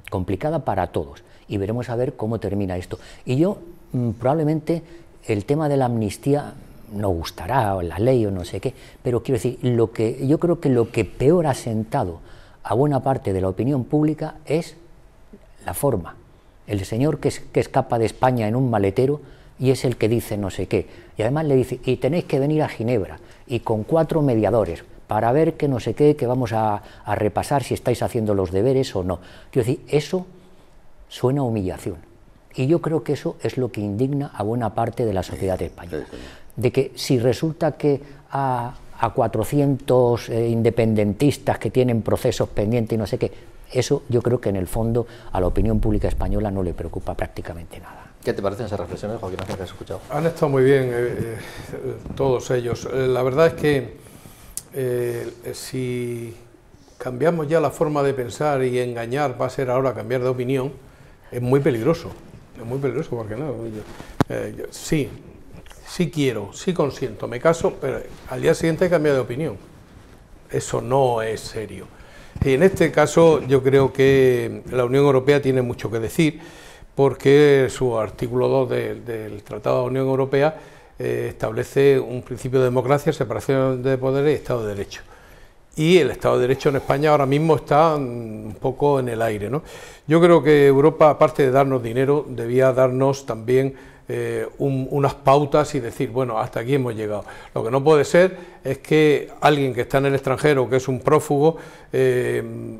complicada para todos. Y veremos a ver cómo termina esto. Y yo mm, probablemente el tema de la amnistía no gustará, o la ley o no sé qué, pero quiero decir, lo que, yo creo que lo que peor ha sentado a buena parte de la opinión pública es la forma. El señor que, es, que escapa de España en un maletero y es el que dice no sé qué. Y además le dice, y tenéis que venir a Ginebra, y con cuatro mediadores, para ver que no sé qué, que vamos a, repasar si estáis haciendo los deberes o no. Quiero decir, eso suena a humillación. Y yo creo que eso es lo que indigna a buena parte de la sociedad española. De que si resulta que a, a 400 eh, independentistas que tienen procesos pendientes y no sé qué, eso yo creo que en el fondo a la opinión pública española no le preocupa prácticamente nada. ¿Qué te parecen esas reflexiones, Joaquín, que has escuchado? Han estado muy bien eh, eh, todos ellos. Eh, la verdad es que si cambiamos ya la forma de pensar y engañar va a ser ahora cambiar de opinión, es muy peligroso. Es muy peligroso porque no. sí, sí quiero, sí consiento, me caso, pero al día siguiente he cambiado de opinión. Eso no es serio. Y en este caso yo creo que la Unión Europea tiene mucho que decir porque su artículo 2 del Tratado de la Unión Europea eh, establece un principio de democracia, separación de poderes y Estado de Derecho. Y el Estado de Derecho en España ahora mismo está mm, un poco en el aire. Yo creo que Europa, aparte de darnos dinero, debía darnos también eh, unas pautas y decir, bueno, hasta aquí hemos llegado. Lo que no puede ser es que alguien que está en el extranjero, que es un prófugo, eh,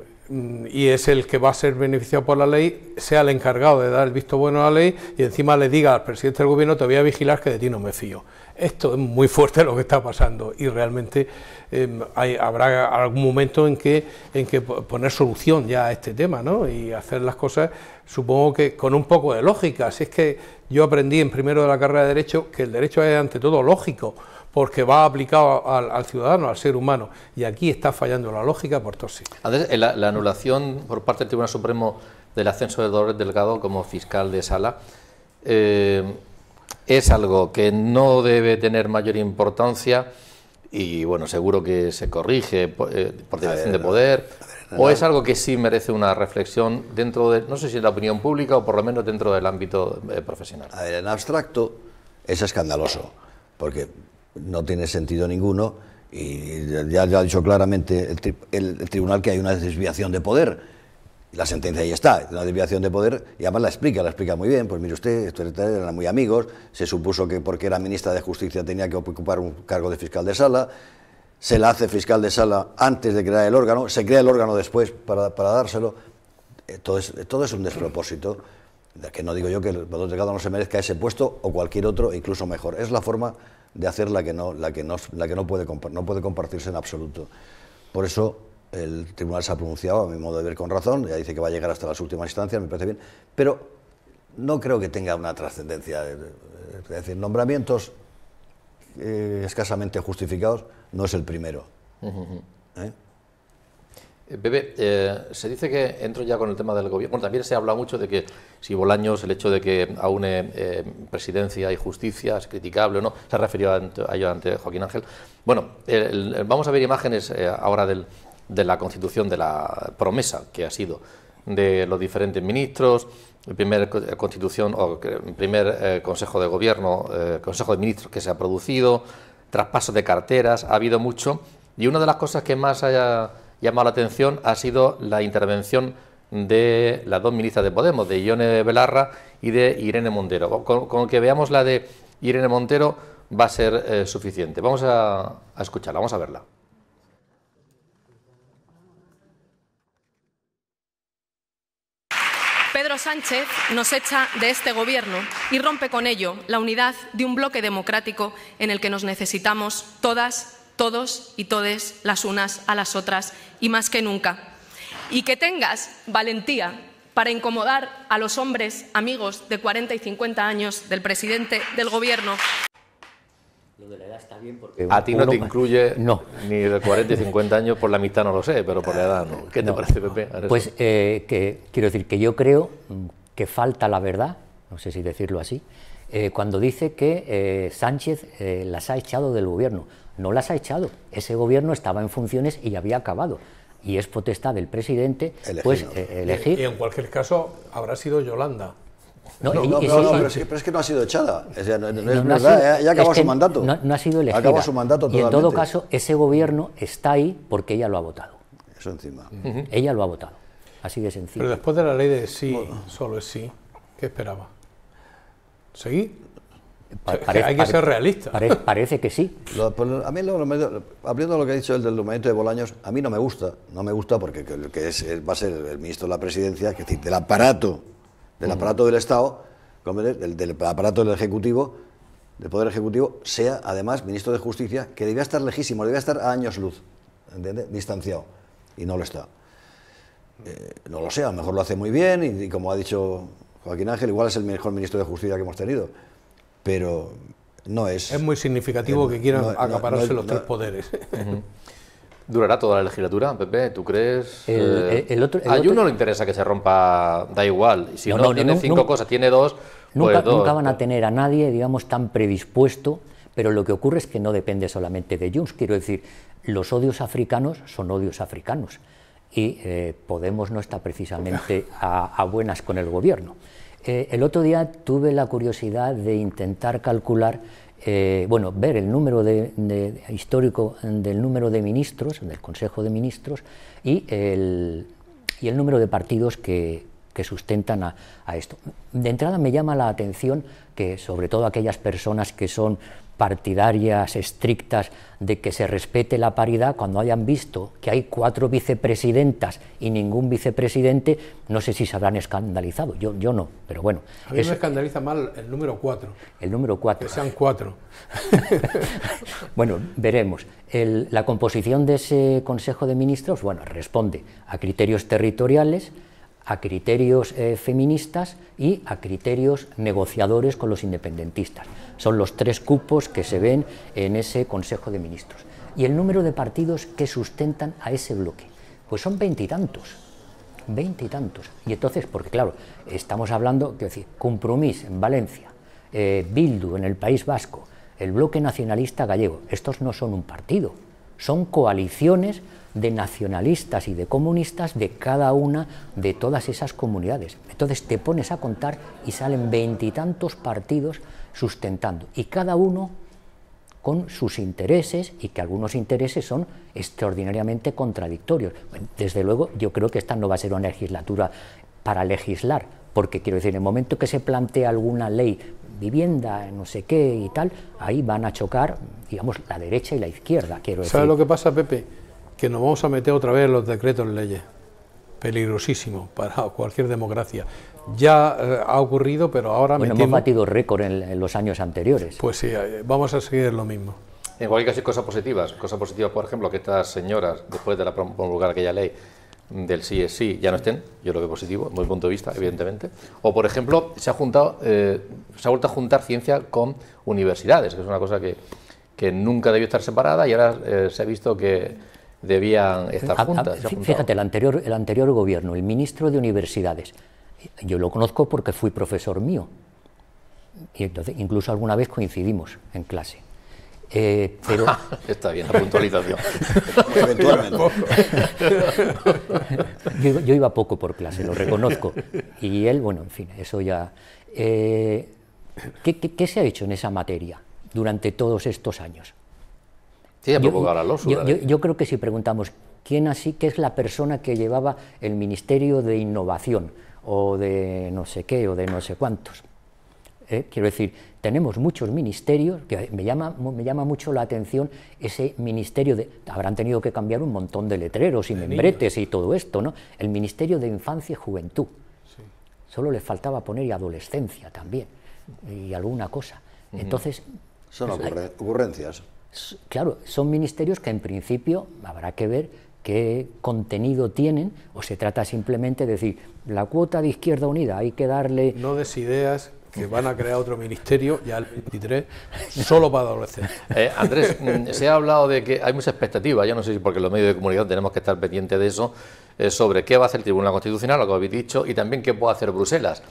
y es el que va a ser beneficiado por la ley, sea el encargado de dar el visto bueno a la ley y encima le diga al presidente del gobierno, te voy a vigilar que de ti no me fío. Esto es muy fuerte lo que está pasando y realmente em, habrá algún momento en que, en que poner solución ya a este tema ¿no? y hacer las cosas, supongo que con un poco de lógica. Si es que yo aprendí en primero de la carrera de Derecho que el derecho es ante todo lógico porque va aplicado al, ciudadano, al ser humano. Y aquí está fallando la lógica por todos La, anulación por parte del Tribunal Supremo del ascenso de Dolores Delgado como fiscal de sala eh, es algo que no debe tener mayor importancia y, bueno, seguro que se corrige por, eh, de eh, poder. ¿O es algo que sí merece una reflexión dentro de, no sé si en la opinión pública o por lo menos dentro del ámbito profesional? A ver, en abstracto es escandaloso, porque no tiene sentido ninguno y ya, ha dicho claramente el, tribunal que hay una desviación de poder. La sentencia ahí está, una desviación de poder, y además la explica, la explica muy bien. Pues mire usted, estos eran muy amigos, se supuso que porque era ministra de Justicia tenía que ocupar un cargo de fiscal de sala, se la hace fiscal de sala antes de crear el órgano, se crea el órgano después para, dárselo. Eh, todo es, todo es un despropósito que no digo yo que el valor Delgado no se merezca ese puesto o cualquier otro, incluso mejor. Es la forma de hacer la que no, la que no, la que no, puede, no puede compartirse en absoluto. Por eso el tribunal se ha pronunciado, a mi modo de ver, con razón, ya dice que va a llegar hasta las últimas instancias, me parece bien, pero no creo que tenga una trascendencia. Eh, es decir, nombramientos eh, escasamente justificados no es el primero. ¿Eh? Bebe, eh, eh, se dice que entro ya con el tema del gobierno. también se habla mucho de que si Bolaños, el hecho de que aúne eh, presidencia y justicia es criticable o no, se ha referido a, ello ante Joaquín Ángel. Bueno, vamos a ver imágenes ahora de la constitución, de la promesa que ha sido de los diferentes ministros, el primer constitución o primer consejo de gobierno, consejo de ministros que se ha producido, traspaso de carteras, ha habido mucho. Y una de las cosas que más haya llamado la atención ha sido la intervención de las dos ministras de Podemos, de Ione Belarra y de Irene Montero. Con, que veamos la de Irene Montero va a ser eh, suficiente. Vamos a, a escucharla, vamos a verla. Pedro Sánchez nos echa de este Gobierno y rompe con ello la unidad de un bloque democrático en el que nos necesitamos todas todos y todes las unas a las otras y más que nunca. Y que tengas valentía para incomodar a los hombres amigos de 40 y 50 años del presidente del gobierno. A ti no te incluye no. ni de 40 y 50 años, por la amistad no lo sé, pero por la edad no. ¿Qué te parece, Pepe? Pues eh, que, quiero decir que yo creo que falta la verdad, no sé si decirlo así, eh, cuando dice que eh, Sánchez eh, las ha echado del gobierno. No las ha echado. Ese gobierno estaba en funciones y había acabado. Y es potestad del presidente elegir. Pues, y, en cualquier caso, habrá sido Yolanda. No, pero, es que, no ha sido echada. no, es verdad, ya acabó su mandato. No, ha sido elegida. Acabó su mandato Y en todo caso, ese gobierno está ahí porque ella lo ha votado. Eso encima. Ella lo ha votado. Así de sencillo. Pero después de la ley de sí, solo es sí, ¿qué esperaba? Sí. hay que ser realista. Parece, que sí. a mí, lo, abriendo lo que ha dicho el del documento de Bolaños, a mí no me gusta. No me gusta porque que va a ser el ministro de la presidencia, es decir, del aparato, del mm. aparato del Estado, del, aparato del Ejecutivo, del Poder Ejecutivo, sea además ministro de Justicia, que debía estar lejísimo, debía estar a años luz, distanciado, y no lo está. Eh, no lo sé, a lo mejor lo hace muy bien y como ha dicho Joaquín Ángel igual es el mejor ministro de Justicia que hemos tenido, pero no es... Es muy significativo eh, que quieran acapararse los tres poderes. ¿Durará toda la legislatura, Pepe? ¿Tú crees? El, eh, otro, a Ayuno no le interesa que se rompa, da igual. Si no, tiene cinco cosas, tiene dos, pues Nunca, nunca, van a pues. tener a nadie, digamos, tan predispuesto, pero lo que ocurre es que no depende solamente de Junts. Quiero decir, los odios africanos son odios africanos y eh, Podemos no está precisamente a, buenas con el gobierno. Eh, el otro día tuve la curiosidad de intentar calcular, eh, bueno, ver el número de, histórico del número de ministros, del Consejo de Ministros, y el, y el número de partidos que, sustentan a, a, esto. De entrada me llama la atención que sobre todo aquellas personas que son partidarias estrictas de que se respete la paridad, cuando hayan visto que hay cuatro vicepresidentas y ningún vicepresidente, no sé si se habrán escandalizado. Yo, yo no, pero bueno. eso. escandaliza mal el número cuatro. El número cuatro. Que sean cuatro. bueno, veremos. la composición de ese Consejo de Ministros, bueno, responde a criterios territoriales, a criterios eh, feministas y a criterios negociadores con los independentistas. Son los tres cupos que se ven en ese Consejo de Ministros. Y el número de partidos que sustentan a ese bloque. Pues son veintitantos, veintitantos. Y, entonces, porque claro, estamos hablando, quiero decir, Compromís en Valencia, eh, Bildu en el País Vasco, el bloque nacionalista gallego, estos no son un partido, son coaliciones de nacionalistas y de comunistas de cada una de todas esas comunidades. Entonces te pones a contar y salen veintitantos partidos sustentando, y cada uno con sus intereses y que algunos intereses son extraordinariamente contradictorios. Desde luego, yo creo que esta no va a ser una legislatura para legislar, porque quiero decir, en el momento que se plantea alguna ley, vivienda, no sé qué y tal, ahí van a chocar, digamos, la derecha y la izquierda, quiero decir. ¿Sabes lo que pasa, Pepe? que nos vamos a meter otra vez en los decretos en leyes. Peligrosísimo para cualquier democracia. Ya eh, ha ocurrido, pero ahora... Bueno, hemos batido récord en, los años anteriores. Pues sí, eh, vamos a seguir lo mismo. En cualquier caso, cosas positivas. Cosas positivas, por ejemplo, que estas señoras, después de la promulgar aquella ley del sí es sí, ya no estén. Yo lo veo positivo, desde mi punto de vista, evidentemente. O, por ejemplo, se ha, juntado, eh, se ha vuelto a juntar ciencia con universidades, que es una cosa que, nunca debió estar separada y ahora se ha visto que debían estar juntas. fíjate, el anterior, el anterior gobierno, el ministro de Universidades, yo lo conozco porque fui profesor mío, y entonces incluso alguna vez coincidimos en clase. Eh, pero... Está bien la puntualización. Eventualmente. yo, iba poco por clase, lo reconozco. Y él, bueno, en fin, eso ya... Eh, qué se ha hecho en esa materia durante todos estos años? ¿eh? yo, creo que si preguntamos quién así, qué es la persona que llevaba el Ministerio de Innovación o de no sé qué o de no sé cuántos. ¿Eh? quiero decir, tenemos muchos ministerios, que me llama, me llama mucho la atención ese ministerio de... Habrán tenido que cambiar un montón de letreros y membretes y todo esto, ¿no? El Ministerio de Infancia y Juventud. Solo le faltaba poner y adolescencia también, y alguna cosa. Entonces... Son pues, ocurrencias. Claro, son ministerios que en principio habrá que ver qué contenido tienen, o se trata simplemente de decir, la cuota de Izquierda Unida, hay que darle... No des ideas que van a crear otro ministerio, ya el 23, solo para adolescentes. Eh, Andrés, mm, se ha hablado de que hay mucha expectativa, yo no sé si porque los medios de comunicación tenemos que estar pendientes de eso, eh, sobre qué va a hacer el Tribunal Constitucional, lo que habéis dicho, y también qué puede hacer Bruselas.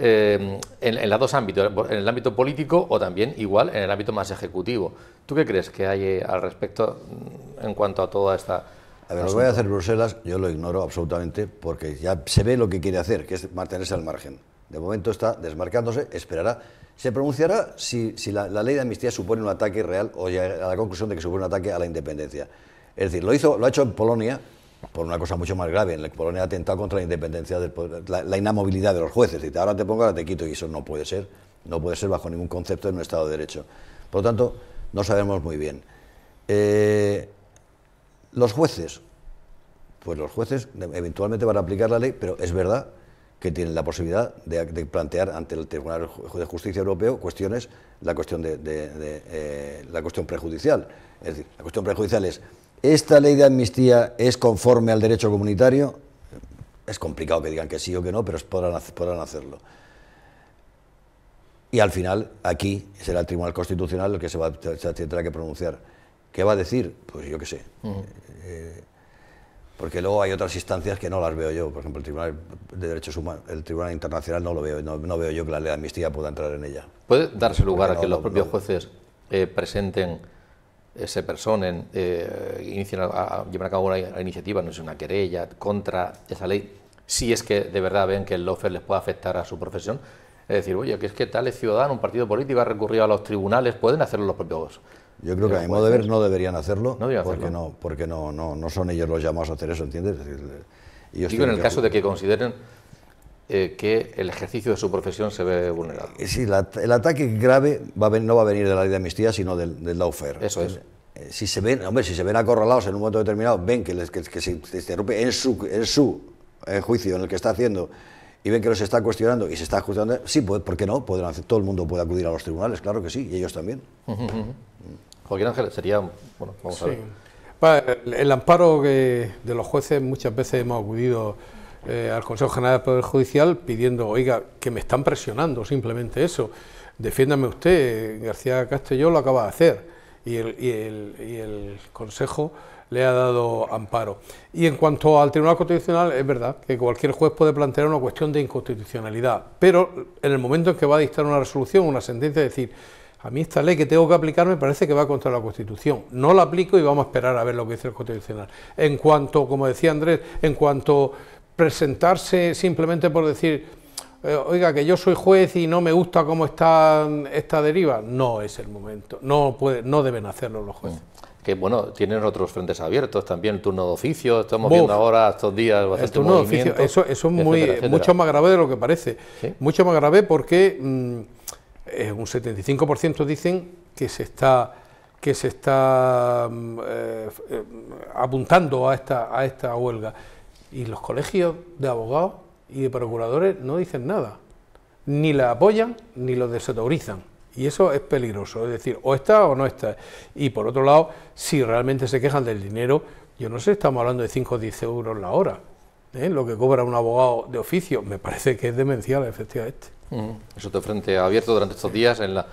Em, en, los dos ámbitos, en el ámbito político o también igual en el ámbito más ejecutivo. ¿Tú qué crees que hay eh, al respecto mm, en cuanto a toda esta... A ver, lo voy a hacer Bruselas, yo lo ignoro absolutamente porque ya se ve lo que quiere hacer, que es mantenerse al margen. De momento está desmarcándose, esperará. Se pronunciará si, la, ley de amnistía supone un ataque real o a la conclusión de que supone un ataque a la independencia. Es decir, lo, hizo, lo ha hecho en Polonia, por una cosa mucho más grave, en la Polonia ha atentado contra la independencia, la, inamovilidad de los jueces, y ahora te pongo, ahora te quito, y eso no puede ser, no puede ser bajo ningún concepto en un Estado de Derecho. Por lo tanto, no sabemos muy bien. Eh, los jueces, pues los jueces eventualmente van a aplicar la ley, pero es verdad que tienen la posibilidad de, plantear ante el Tribunal de Justicia Europeo cuestiones, la cuestión de, eh, la cuestión prejudicial. Es decir, la cuestión prejudicial es ¿Esta ley de amnistía es conforme al derecho comunitario? Es complicado que digan que sí o que no, pero podrán, hacerlo. Y al final, aquí será el Tribunal Constitucional el que se, va, a tendrá que pronunciar. ¿Qué va a decir? Pues yo qué sé. Eh, porque luego hay otras instancias que no las veo yo. Por ejemplo, el Tribunal de Derechos Humanos, el Tribunal Internacional no lo veo, no, veo yo que la ley de amnistía pueda entrar en ella. ¿Puede darse lugar a que los propios jueces eh, presenten ese personen, eh, inician a, a cabo una, iniciativa, no es una querella contra esa ley, si es que de verdad ven que el lofer les puede afectar a su profesión, es decir, oye, que es que tal ciudadano, un partido político ha recurrido a los tribunales, pueden hacerlo los propios. Yo creo que a mi modo de ver no deberían hacerlo, porque, No, porque no, no, no son ellos los llamados a hacer eso, ¿entiendes? Digo, en el caso de que consideren eh, que el ejercicio de su profesión se ve vulnerado. Eh, sí, el ataque grave va a no va a venir de la ley de amnistía, sino del, del lawfare. Eso es. Eh, si se ven, hombre, si se ven acorralados en un momento determinado, ven que, les, que, se interrumpe en su, en su juicio, en el que está haciendo, y ven que los está cuestionando y se está cuestionando, sí, pues, ¿por qué no? todo el mundo puede acudir a los tribunales, claro que sí, y ellos también. Joaquín Ángel, sería, bueno, vamos a ver. El amparo de los jueces muchas veces hemos acudido eh, al Consejo General del Poder Judicial pidiendo, oiga, que me están presionando simplemente eso, defiéndame usted, García Castelló lo acaba de hacer y el, y el Consejo le ha dado amparo. Y en cuanto al Tribunal Constitucional, es verdad que cualquier juez puede plantear una cuestión de inconstitucionalidad, pero en el momento en que va a dictar una resolución, una sentencia, decir, a mí esta ley que tengo que aplicar me parece que va contra la Constitución. No la aplico y vamos a esperar a ver lo que dice el Constitucional. En cuanto, como decía Andrés, en cuanto presentarse simplemente por decir, eh, oiga, que yo soy juez y no me gusta cómo está esta deriva, no es el momento, no, puede, no deben hacerlo los jueces. Mm. Que bueno, tienen otros frentes abiertos, también turno de oficio, estamos viendo ahora estos días turno de eso, es mucho más grave de lo que parece, mucho más grave porque mm, un 75% dicen que se está que se está mm, eh, eh, apuntando a esta, a esta huelga. Y los colegios de abogados y de procuradores no dicen nada, ni la apoyan ni lo desautorizan. Y eso es peligroso, es decir, o está o no está. Y por otro lado, si realmente se quejan del dinero, yo no sé, estamos hablando de 5 o 10 euros la hora, ¿eh? lo que cobra un abogado de oficio, me parece que es demencial, efectivamente. Mm, eso te frente abierto durante estos días en la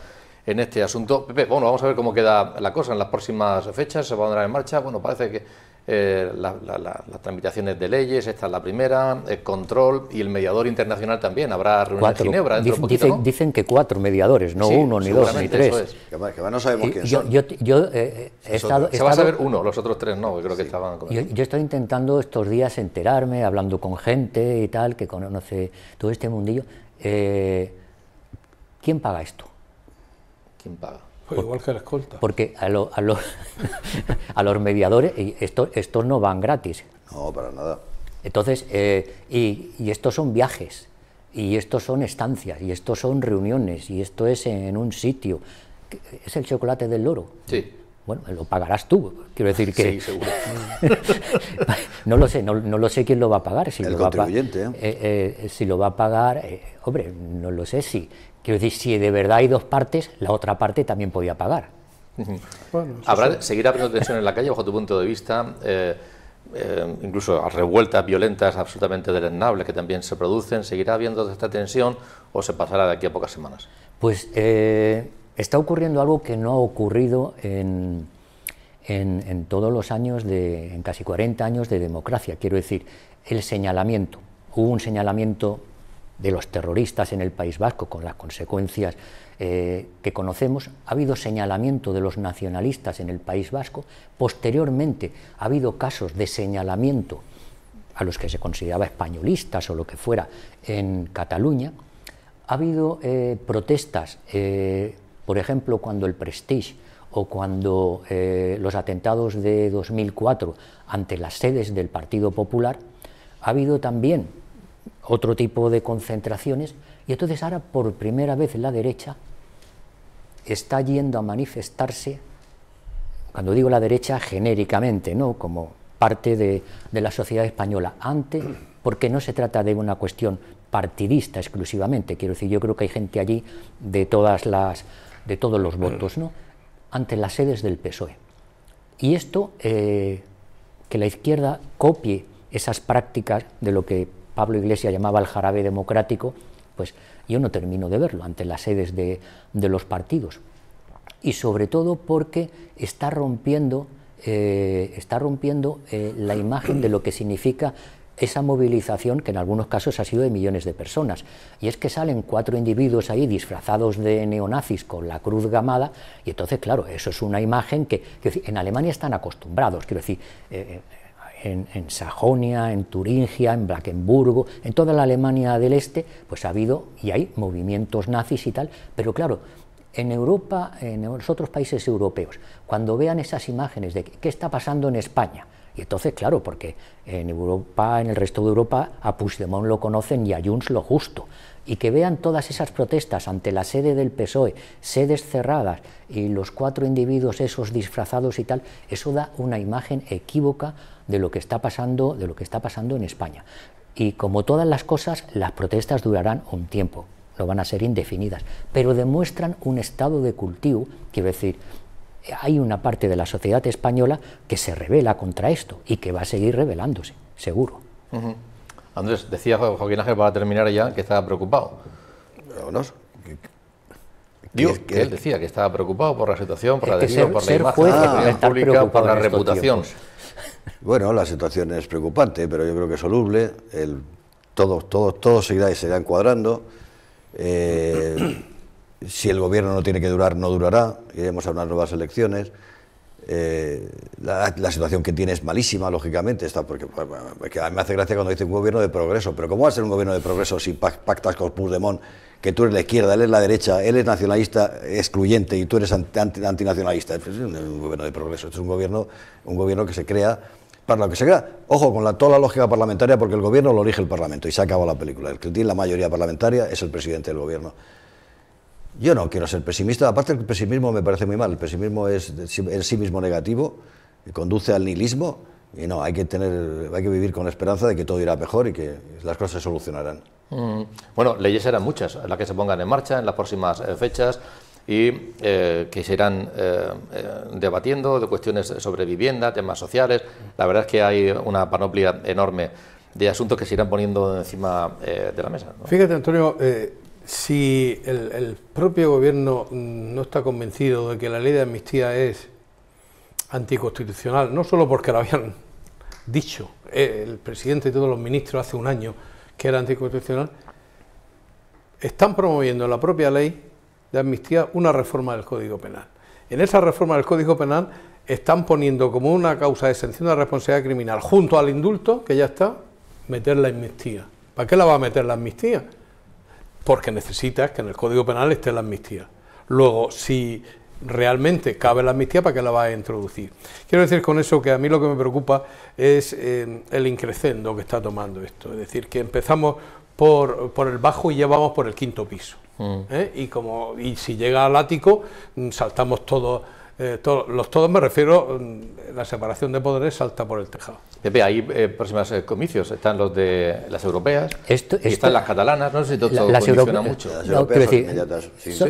en este asunto. Pepe, bueno, vamos a ver cómo queda la cosa en las próximas fechas, se pondrá en marcha. Bueno, parece que eh, las tramitaciones de leyes, esta es la primera, el eh, control y el mediador internacional también. Habrá reunión en Ginebra. Dicen, dicen, dicen, que cuatro mediadores, no uno, ni dos, ni tres. no sabemos quién Se va a saber uno, los otros tres no, creo que estaban. Yo, estoy intentando estos días enterarme, hablando con gente y tal, que conoce todo este mundillo. Eh, ¿Quién paga esto? ¿Quién paga? Pues igual que la escolta. Porque a, a, los mediadores estos, no van gratis. No, para nada. Entonces, eh, y, estos son viajes, y estos son estancias, y estos son reuniones, y esto es en un sitio. Es el chocolate del loro. Sí. Bueno, lo pagarás tú. Quiero decir que. Sí, seguro. no lo sé, no, lo sé quién lo va a pagar. Si lo Va a, ¿eh? Eh, eh, si lo va a pagar, hombre, no lo sé si Quiero decir, si de verdad hay dos partes, la otra parte también podía pagar. seguirá habiendo tensión en la calle, bajo tu punto de vista, eh, eh, incluso a revueltas violentas absolutamente delenables que también se producen. ¿Seguirá habiendo esta tensión o se pasará de aquí a pocas semanas? Pues eh, está ocurriendo algo que no ha ocurrido en, todos los años, de, en casi 40 años de democracia. Quiero decir, el señalamiento. Hubo un señalamiento de los terroristas en el País Vasco, con las consecuencias eh, que conocemos, ha habido señalamiento de los nacionalistas en el País Vasco, posteriormente ha habido casos de señalamiento a los que se consideraba españolistas o lo que fuera en Cataluña, ha habido eh, protestas, eh, por ejemplo, cuando el Prestige o cuando los atentados de 2004 ante las sedes del Partido Popular, ha habido también otro tipo de concentraciones, y entonces ahora por primera vez la derecha está yendo a manifestarse, cuando digo la derecha genéricamente, ¿no? como parte de, la sociedad española, antes, porque no se trata de una cuestión partidista exclusivamente, quiero decir, yo creo que hay gente allí de todas las de todos los votos, ¿no? ante las sedes del PSOE. Y esto, eh, que la izquierda copie esas prácticas de lo que Pablo Iglesias llamaba el jarabe democrático, pues yo no termino de verlo ante las sedes de, los partidos. Y sobre todo porque está rompiendo, eh, está rompiendo eh, la imagen de lo que significa esa movilización que en algunos casos ha sido de millones de personas. Y es que salen cuatro individuos ahí disfrazados de neonazis con la cruz gamada y entonces, claro, eso es una imagen que, en Alemania están acostumbrados. Quiero decir, eh, en, Sajonia, en Turingia, en Blackenburgo, en toda la Alemania del Este, pues ha habido y hay movimientos nazis y tal, pero claro, en Europa, en los otros países europeos, cuando vean esas imágenes de qué está pasando en España, y entonces, claro, porque en Europa, en el resto de Europa, a Puigdemont lo conocen y a Junts lo justo. Y que vean todas esas protestas ante la sede del PSOE, sedes cerradas y los cuatro individuos esos disfrazados y tal, eso da una imagen equívoca de lo que está pasando, de lo que está pasando en España. Y como todas las cosas, las protestas durarán un tiempo, no van a ser indefinidas, pero demuestran un estado de cultivo, quiero decir, hay una parte de la sociedad española que se revela contra esto y que va a seguir rebelándose, seguro. Andrés, decía Joaquín Ángel para terminar ya que estaba preocupado. No, no. que, él decía que estaba preocupado por la situación, por la por la imagen, por la reputación. Bueno, la situación es preocupante, pero yo creo que es soluble. El, todo, todos se y encuadrando. Eh, si el gobierno no tiene que durar, no durará. Iremos a unas nuevas elecciones. Eh, la, situación que tiene es malísima, lógicamente, está porque me hace gracia cuando dice un gobierno de progreso, pero ¿cómo va a ser un gobierno de progreso si pactas con Puigdemont, que tú eres la izquierda, él es la derecha, él es nacionalista excluyente y tú eres anti, antinacionalista? Es un gobierno de progreso, es un gobierno, un gobierno que se crea para lo que se crea. Ojo, con la, toda la lógica parlamentaria, porque el gobierno lo elige el Parlamento y se acaba la película. El que tiene la mayoría parlamentaria es el presidente del gobierno. Yo no quiero ser pesimista, aparte el pesimismo me parece muy mal, el pesimismo es en sí mismo negativo, conduce al nihilismo y no, hay que, tener, hay que vivir con la esperanza de que todo irá mejor y que las cosas se solucionarán. Mm, bueno, leyes serán muchas las que se pongan en marcha en las próximas eh, fechas y eh, que se irán eh, debatiendo de cuestiones sobre vivienda, temas sociales. La verdad es que hay una panoplia enorme de asuntos que se irán poniendo encima de la mesa. Fíjate, Antonio, si el, propio gobierno no está convencido de que la ley de amnistía es anticonstitucional, no solo porque lo habían dicho eh, el presidente y todos los ministros hace un año que era anticonstitucional, están promoviendo en la propia ley de amnistía una reforma del Código Penal. En esa reforma del Código Penal están poniendo como una causa de exención de responsabilidad criminal, junto al indulto, que ya está, meter la amnistía. ¿Para qué la va a meter la amnistía? porque necesitas que en el Código Penal esté la amnistía. Luego, si realmente cabe la amnistía, ¿para qué la vas a introducir? Quiero decir con eso que a mí lo que me preocupa es em, el increcendo que está tomando esto. Es decir, que empezamos por, el bajo y ya vamos por el quinto piso. Mm. ¿eh? Y, como, y si llega al ático, mm, saltamos todos eh, los todos me refiero, mm, la separación de poderes salta por el tejado. Pepe, hay eh, próximos eh, comicios, están los de las europeas, están las catalanas, no sé si todo las condiciona mucho.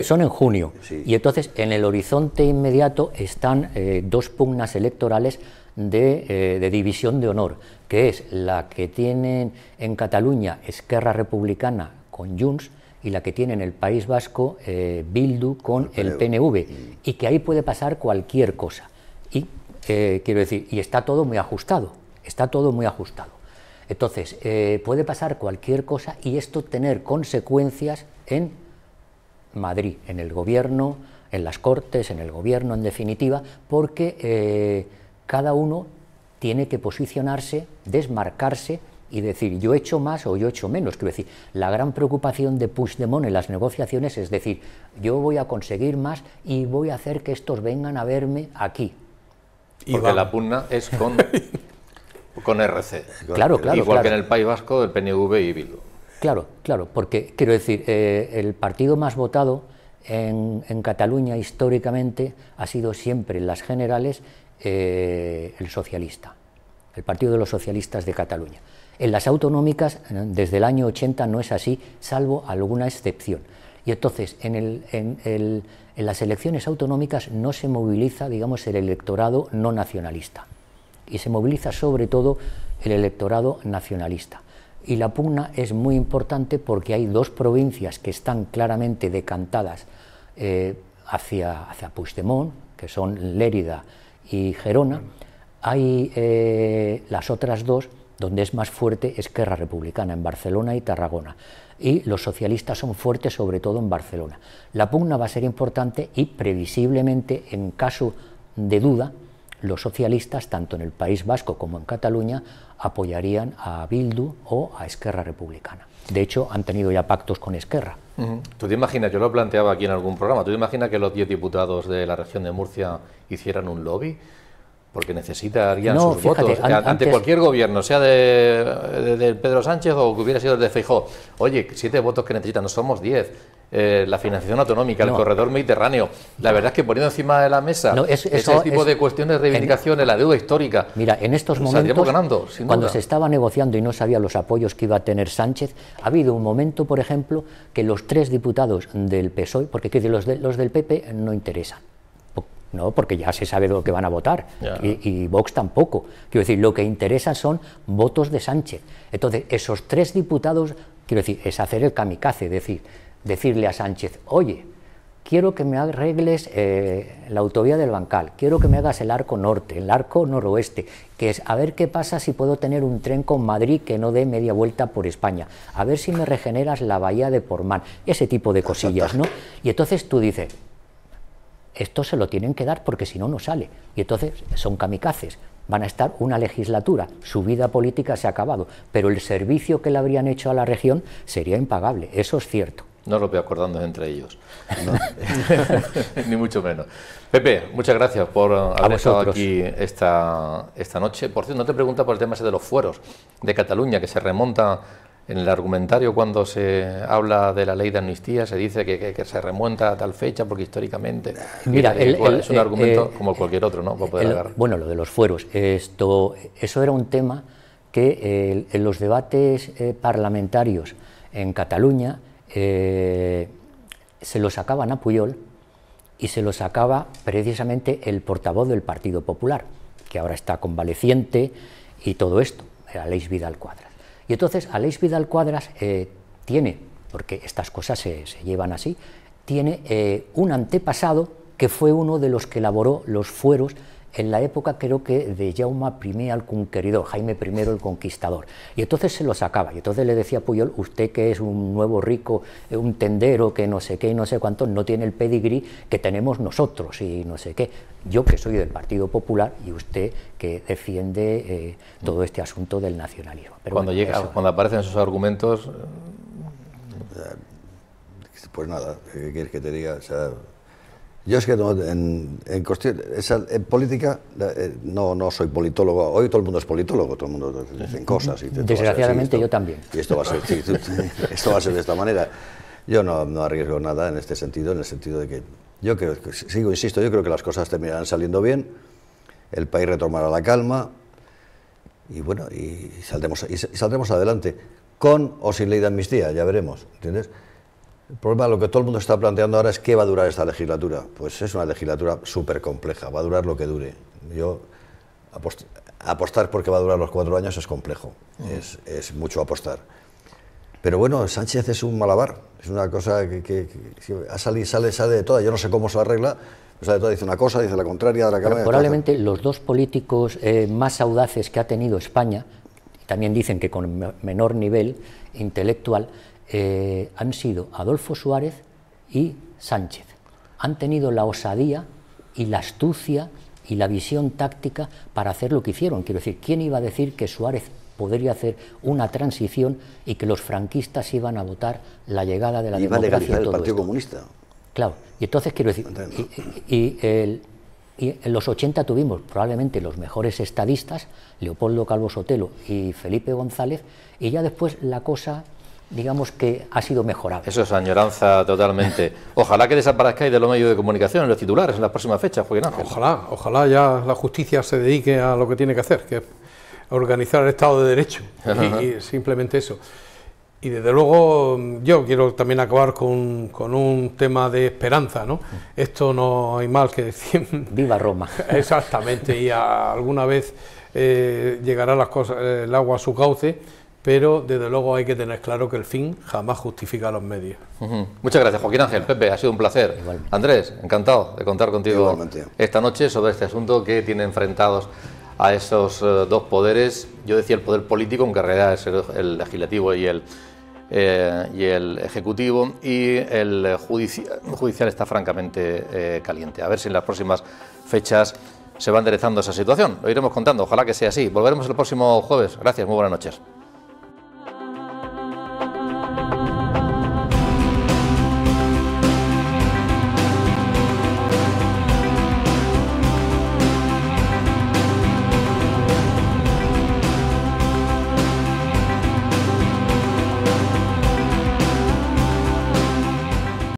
son, en junio, y entonces en el horizonte inmediato están dos pugnas electorales de, de división de honor, que es la que tienen en Cataluña Esquerra Republicana con Junts, y la que tiene en el País Vasco eh, Bildu con el PNV. Mm. y que ahí puede pasar cualquier cosa. Y eh, quiero decir, y está todo muy ajustado, está todo muy ajustado. Entonces, eh, puede pasar cualquier cosa y esto tener consecuencias en Madrid, en el gobierno, en las cortes, en el gobierno, en definitiva, porque cada uno tiene que posicionarse, desmarcarse y decir yo he hecho más o yo he hecho menos. Quiero decir, la gran preocupación de Puigdemont en las negociaciones es decir, yo voy a conseguir más y voy a hacer que estos vengan a verme aquí. Y Porque la pugna es con, con RC. Claro, claro. Igual que en el País Vasco, el PNV y Bildu. Claro, claro, porque quiero decir, eh, el partido más votado en, en, Cataluña históricamente ha sido siempre en las generales eh, el socialista, el Partido de los Socialistas de Cataluña. En las autonómicas, desde el año 80 no es así, salvo alguna excepción. Y entonces, en, las elecciones autonómicas no se moviliza, digamos, el electorado no nacionalista. Y se moviliza sobre todo el electorado nacionalista. Y la pugna es muy importante porque hay dos provincias que están claramente decantadas eh, hacia, hacia Puigdemont, que son Lérida y Gerona. Hay eh, las otras dos donde es más fuerte Esquerra Republicana, en Barcelona y Tarragona. Y los socialistas son fuertes sobre todo en Barcelona. La pugna va a ser importante y previsiblemente, en caso de duda, los socialistas, tanto en el País Vasco como en Cataluña, apoyarían a Bildu o a Esquerra Republicana. De hecho, han tenido ya pactos con Esquerra. Tú te imaginas, yo lo planteaba aquí en algún programa, ¿tú te imaginas que los 10 diputados de la región de Murcia hicieran un lobby? porque necesitarían no, sus votos. ante cualquier gobierno, sea de, Pedro Sánchez o que hubiera sido el de Feijó, oye, siete votos que necesitan, no somos diez. Eh, la financiación autonómica, el corredor mediterráneo. La verdad es que poniendo encima de la mesa ese tipo de cuestiones, de reivindicaciones, en, la deuda histórica. Mira, en estos momentos, ganando, cuando se estaba negociando y no sabía los apoyos que iba a tener Sánchez, ha habido un momento, por ejemplo, que los tres diputados del PSOE, porque de, los del PP no interesan no, porque ya se sabe lo que van a votar. Y, Vox tampoco. Quiero decir, lo que interesa son votos de Sánchez. Entonces, esos tres diputados, quiero decir, es hacer el kamikaze, decir, decirle a Sánchez, oye, quiero que me arregles eh, la autovía del Bancal, quiero que me hagas el arco norte, el arco noroeste, que es a ver qué pasa si puedo tener un tren con Madrid que no dé media vuelta por España, a ver si me regeneras la bahía de Porman, ese tipo de cosillas, ¿no? Y entonces tú dices, esto se lo tienen que dar porque si no, no sale. Y entonces son kamikazes, van a estar una legislatura, su vida política se ha acabado, pero el servicio que le habrían hecho a la región sería impagable, eso es cierto. No lo veo acordando entre ellos, ni mucho menos. Pepe, muchas gracias por haber estado aquí esta, esta noche. Por cierto, no te pregunta por el tema de los fueros de Cataluña, que se remonta en el argumentario, cuando se habla de la ley de amnistía, se dice que, se remonta a tal fecha porque históricamente. Mira, es un argumento eh, como cualquier otro, ¿no? bueno, lo de los fueros. Esto, eso era un tema que eh, en los debates eh, parlamentarios en Cataluña se lo sacaban a y se lo sacaba precisamente el portavoz del Partido Popular, que ahora está convaleciente y todo esto, la ley Vidal Cuadras. Y entonces Aleix Vidal Cuadras eh, tiene, porque estas cosas se, llevan así, tiene eh, un antepasado que fue uno de los que elaboró los fueros en la época creo que de Jaume I al conqueridor, Jaime I el conquistador. Y entonces se lo sacaba. Y entonces le decía a Puyol, usted que es un nuevo rico, eh, un tendero que no sé qué y no sé cuánto, no tiene el pedigrí que tenemos nosotros y no sé qué yo que soy del Partido Popular y usted que defiende eh, todo este asunto del nacionalismo. cuando, llega, cuando aparecen esos argumentos... Eh, eh, pues nada, ¿qué quieres que te diga? yo es que en, política no, no soy politólogo. Hoy todo el mundo es politólogo, todo el mundo dice cosas. Desgraciadamente yo también. Y esto va, a ser, de esta manera. Yo no, no arriesgo nada en este sentido, en el sentido de que yo creo que, sigo, insisto, yo creo que las cosas terminarán saliendo bien, el país retomará la calma y bueno, y saldremos, y saldremos adelante, con o sin ley de amnistía, ya veremos, ¿entiendes? El problema, lo que todo el mundo está planteando ahora es qué va a durar esta legislatura. Pues es una legislatura súper compleja, va a durar lo que dure. Yo apostar porque va a durar los cuatro años es complejo, mm. es mucho apostar. Pero bueno, Sánchez es un malabar, es una cosa que, que, sale, sale de toda. Yo no sé cómo se arregla, de dice una cosa, dice la contraria, de la Probablemente los dos políticos eh, más audaces que ha tenido España, también dicen que con menor nivel intelectual, eh, han sido Adolfo Suárez y Sánchez. Han tenido la osadía y la astucia y la visión táctica para hacer lo que hicieron. Quiero decir, ¿quién iba a decir que Suárez podría hacer una transición y que los franquistas iban a votar la llegada de la democracia. A el Partido Comunista. Claro, y entonces quiero decir, y, en los 80 tuvimos probablemente los mejores estadistas, Leopoldo Calvo Sotelo y Felipe González, y ya después la cosa, digamos que ha sido mejorada... Eso es añoranza totalmente. Ojalá que desaparezcáis de los medios de comunicación los titulares en las próximas fechas, Ojalá, ojalá ya la justicia se dedique a lo que tiene que hacer, que organizar el Estado de Derecho, y, simplemente eso. Y desde luego yo quiero también acabar con, un tema de esperanza, ¿no? Esto no hay mal que decir. Viva Roma. Exactamente, y alguna vez eh, llegará las cosas, eh, el agua a su cauce, pero desde luego hay que tener claro que el fin jamás justifica los medios. Muchas gracias, Joaquín Ángel. Pepe, ha sido un placer. Andrés, encantado de contar contigo esta noche sobre este asunto que tiene enfrentados a esos eh, dos poderes, yo decía el poder político, aunque en realidad es el, legislativo y el, eh, y el Ejecutivo y el judicial está francamente eh, caliente. A ver si en las próximas fechas se va enderezando esa situación. Lo iremos contando, ojalá que sea así. Volveremos el próximo jueves. Gracias, muy buenas noches.